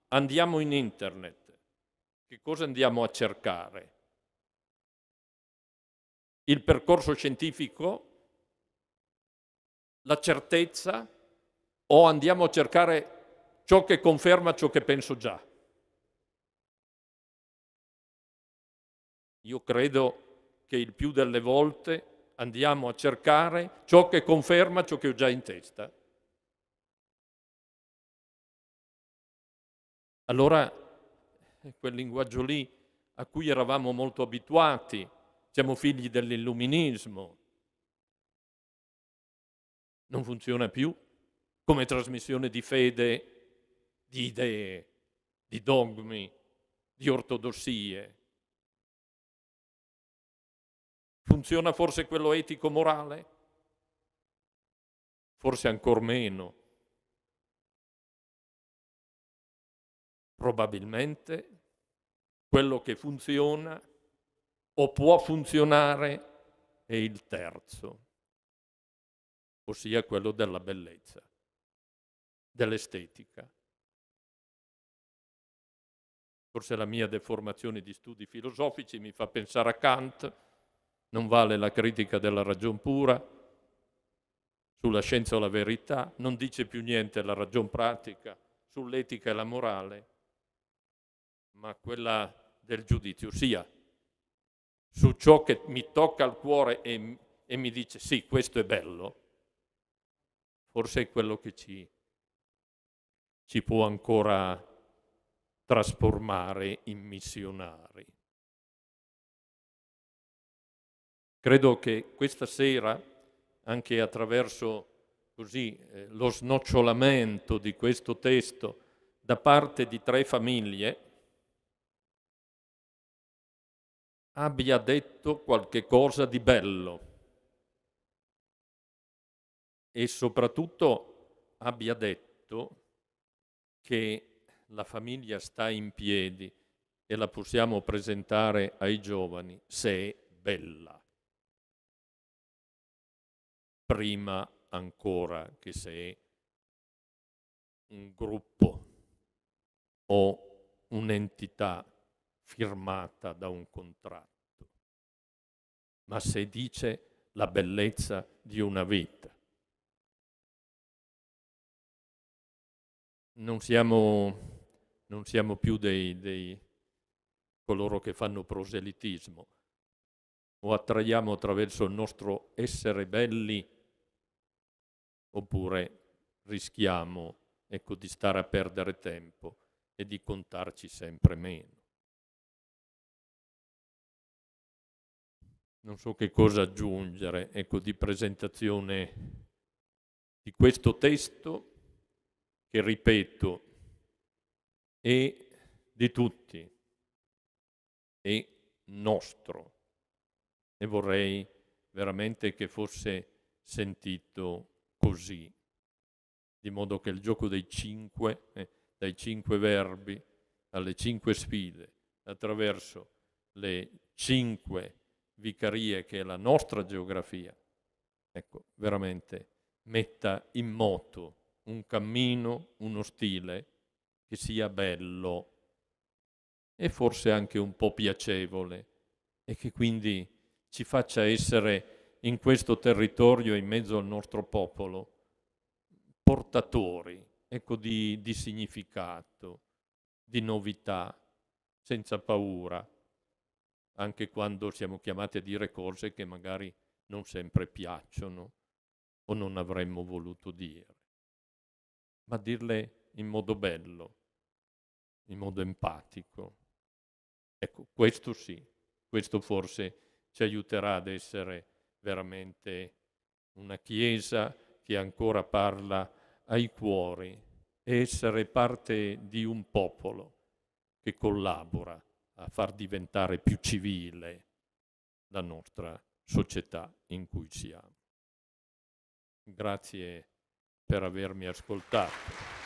andiamo in internet. Che cosa andiamo a cercare? Il percorso scientifico la certezza o andiamo a cercare ciò che conferma ciò che penso già? Io credo che il più delle volte andiamo a cercare ciò che conferma ciò che ho già in testa. Allora, quel linguaggio lì a cui eravamo molto abituati, siamo figli dell'illuminismo, non funziona più come trasmissione di fede, di idee, di dogmi, di ortodossie. Funziona forse quello etico-morale? Forse ancor meno. Probabilmente quello che funziona o può funzionare è il terzo ossia quello della bellezza, dell'estetica. Forse la mia deformazione di studi filosofici mi fa pensare a Kant, non vale la critica della ragion pura, sulla scienza o la verità, non dice più niente la ragion pratica, sull'etica e la morale, ma quella del giudizio, ossia su ciò che mi tocca al cuore e, e mi dice sì, questo è bello, forse è quello che ci, ci può ancora trasformare in missionari. Credo che questa sera, anche attraverso così, eh, lo snocciolamento di questo testo da parte di tre famiglie, abbia detto qualche cosa di bello e soprattutto abbia detto che la famiglia sta in piedi e la possiamo presentare ai giovani se è bella, prima ancora che se è un gruppo o un'entità firmata da un contratto, ma se dice la bellezza di una vita non siamo, non siamo più dei, dei coloro che fanno proselitismo, o attraiamo attraverso il nostro essere belli, oppure rischiamo ecco, di stare a perdere tempo e di contarci sempre meno. Non so che cosa aggiungere ecco, di presentazione di questo testo che ripeto è di tutti, è nostro e vorrei veramente che fosse sentito così, di modo che il gioco dei cinque, eh, dai cinque verbi alle cinque sfide, attraverso le cinque vicarie che è la nostra geografia, ecco, veramente metta in moto un cammino, uno stile che sia bello e forse anche un po' piacevole e che quindi ci faccia essere in questo territorio, in mezzo al nostro popolo, portatori ecco, di, di significato, di novità, senza paura, anche quando siamo chiamati a dire cose che magari non sempre piacciono o non avremmo voluto dire ma dirle in modo bello, in modo empatico. Ecco, questo sì, questo forse ci aiuterà ad essere veramente una Chiesa che ancora parla ai cuori e essere parte di un popolo che collabora a far diventare più civile la nostra società in cui siamo. Grazie per avermi ascoltato.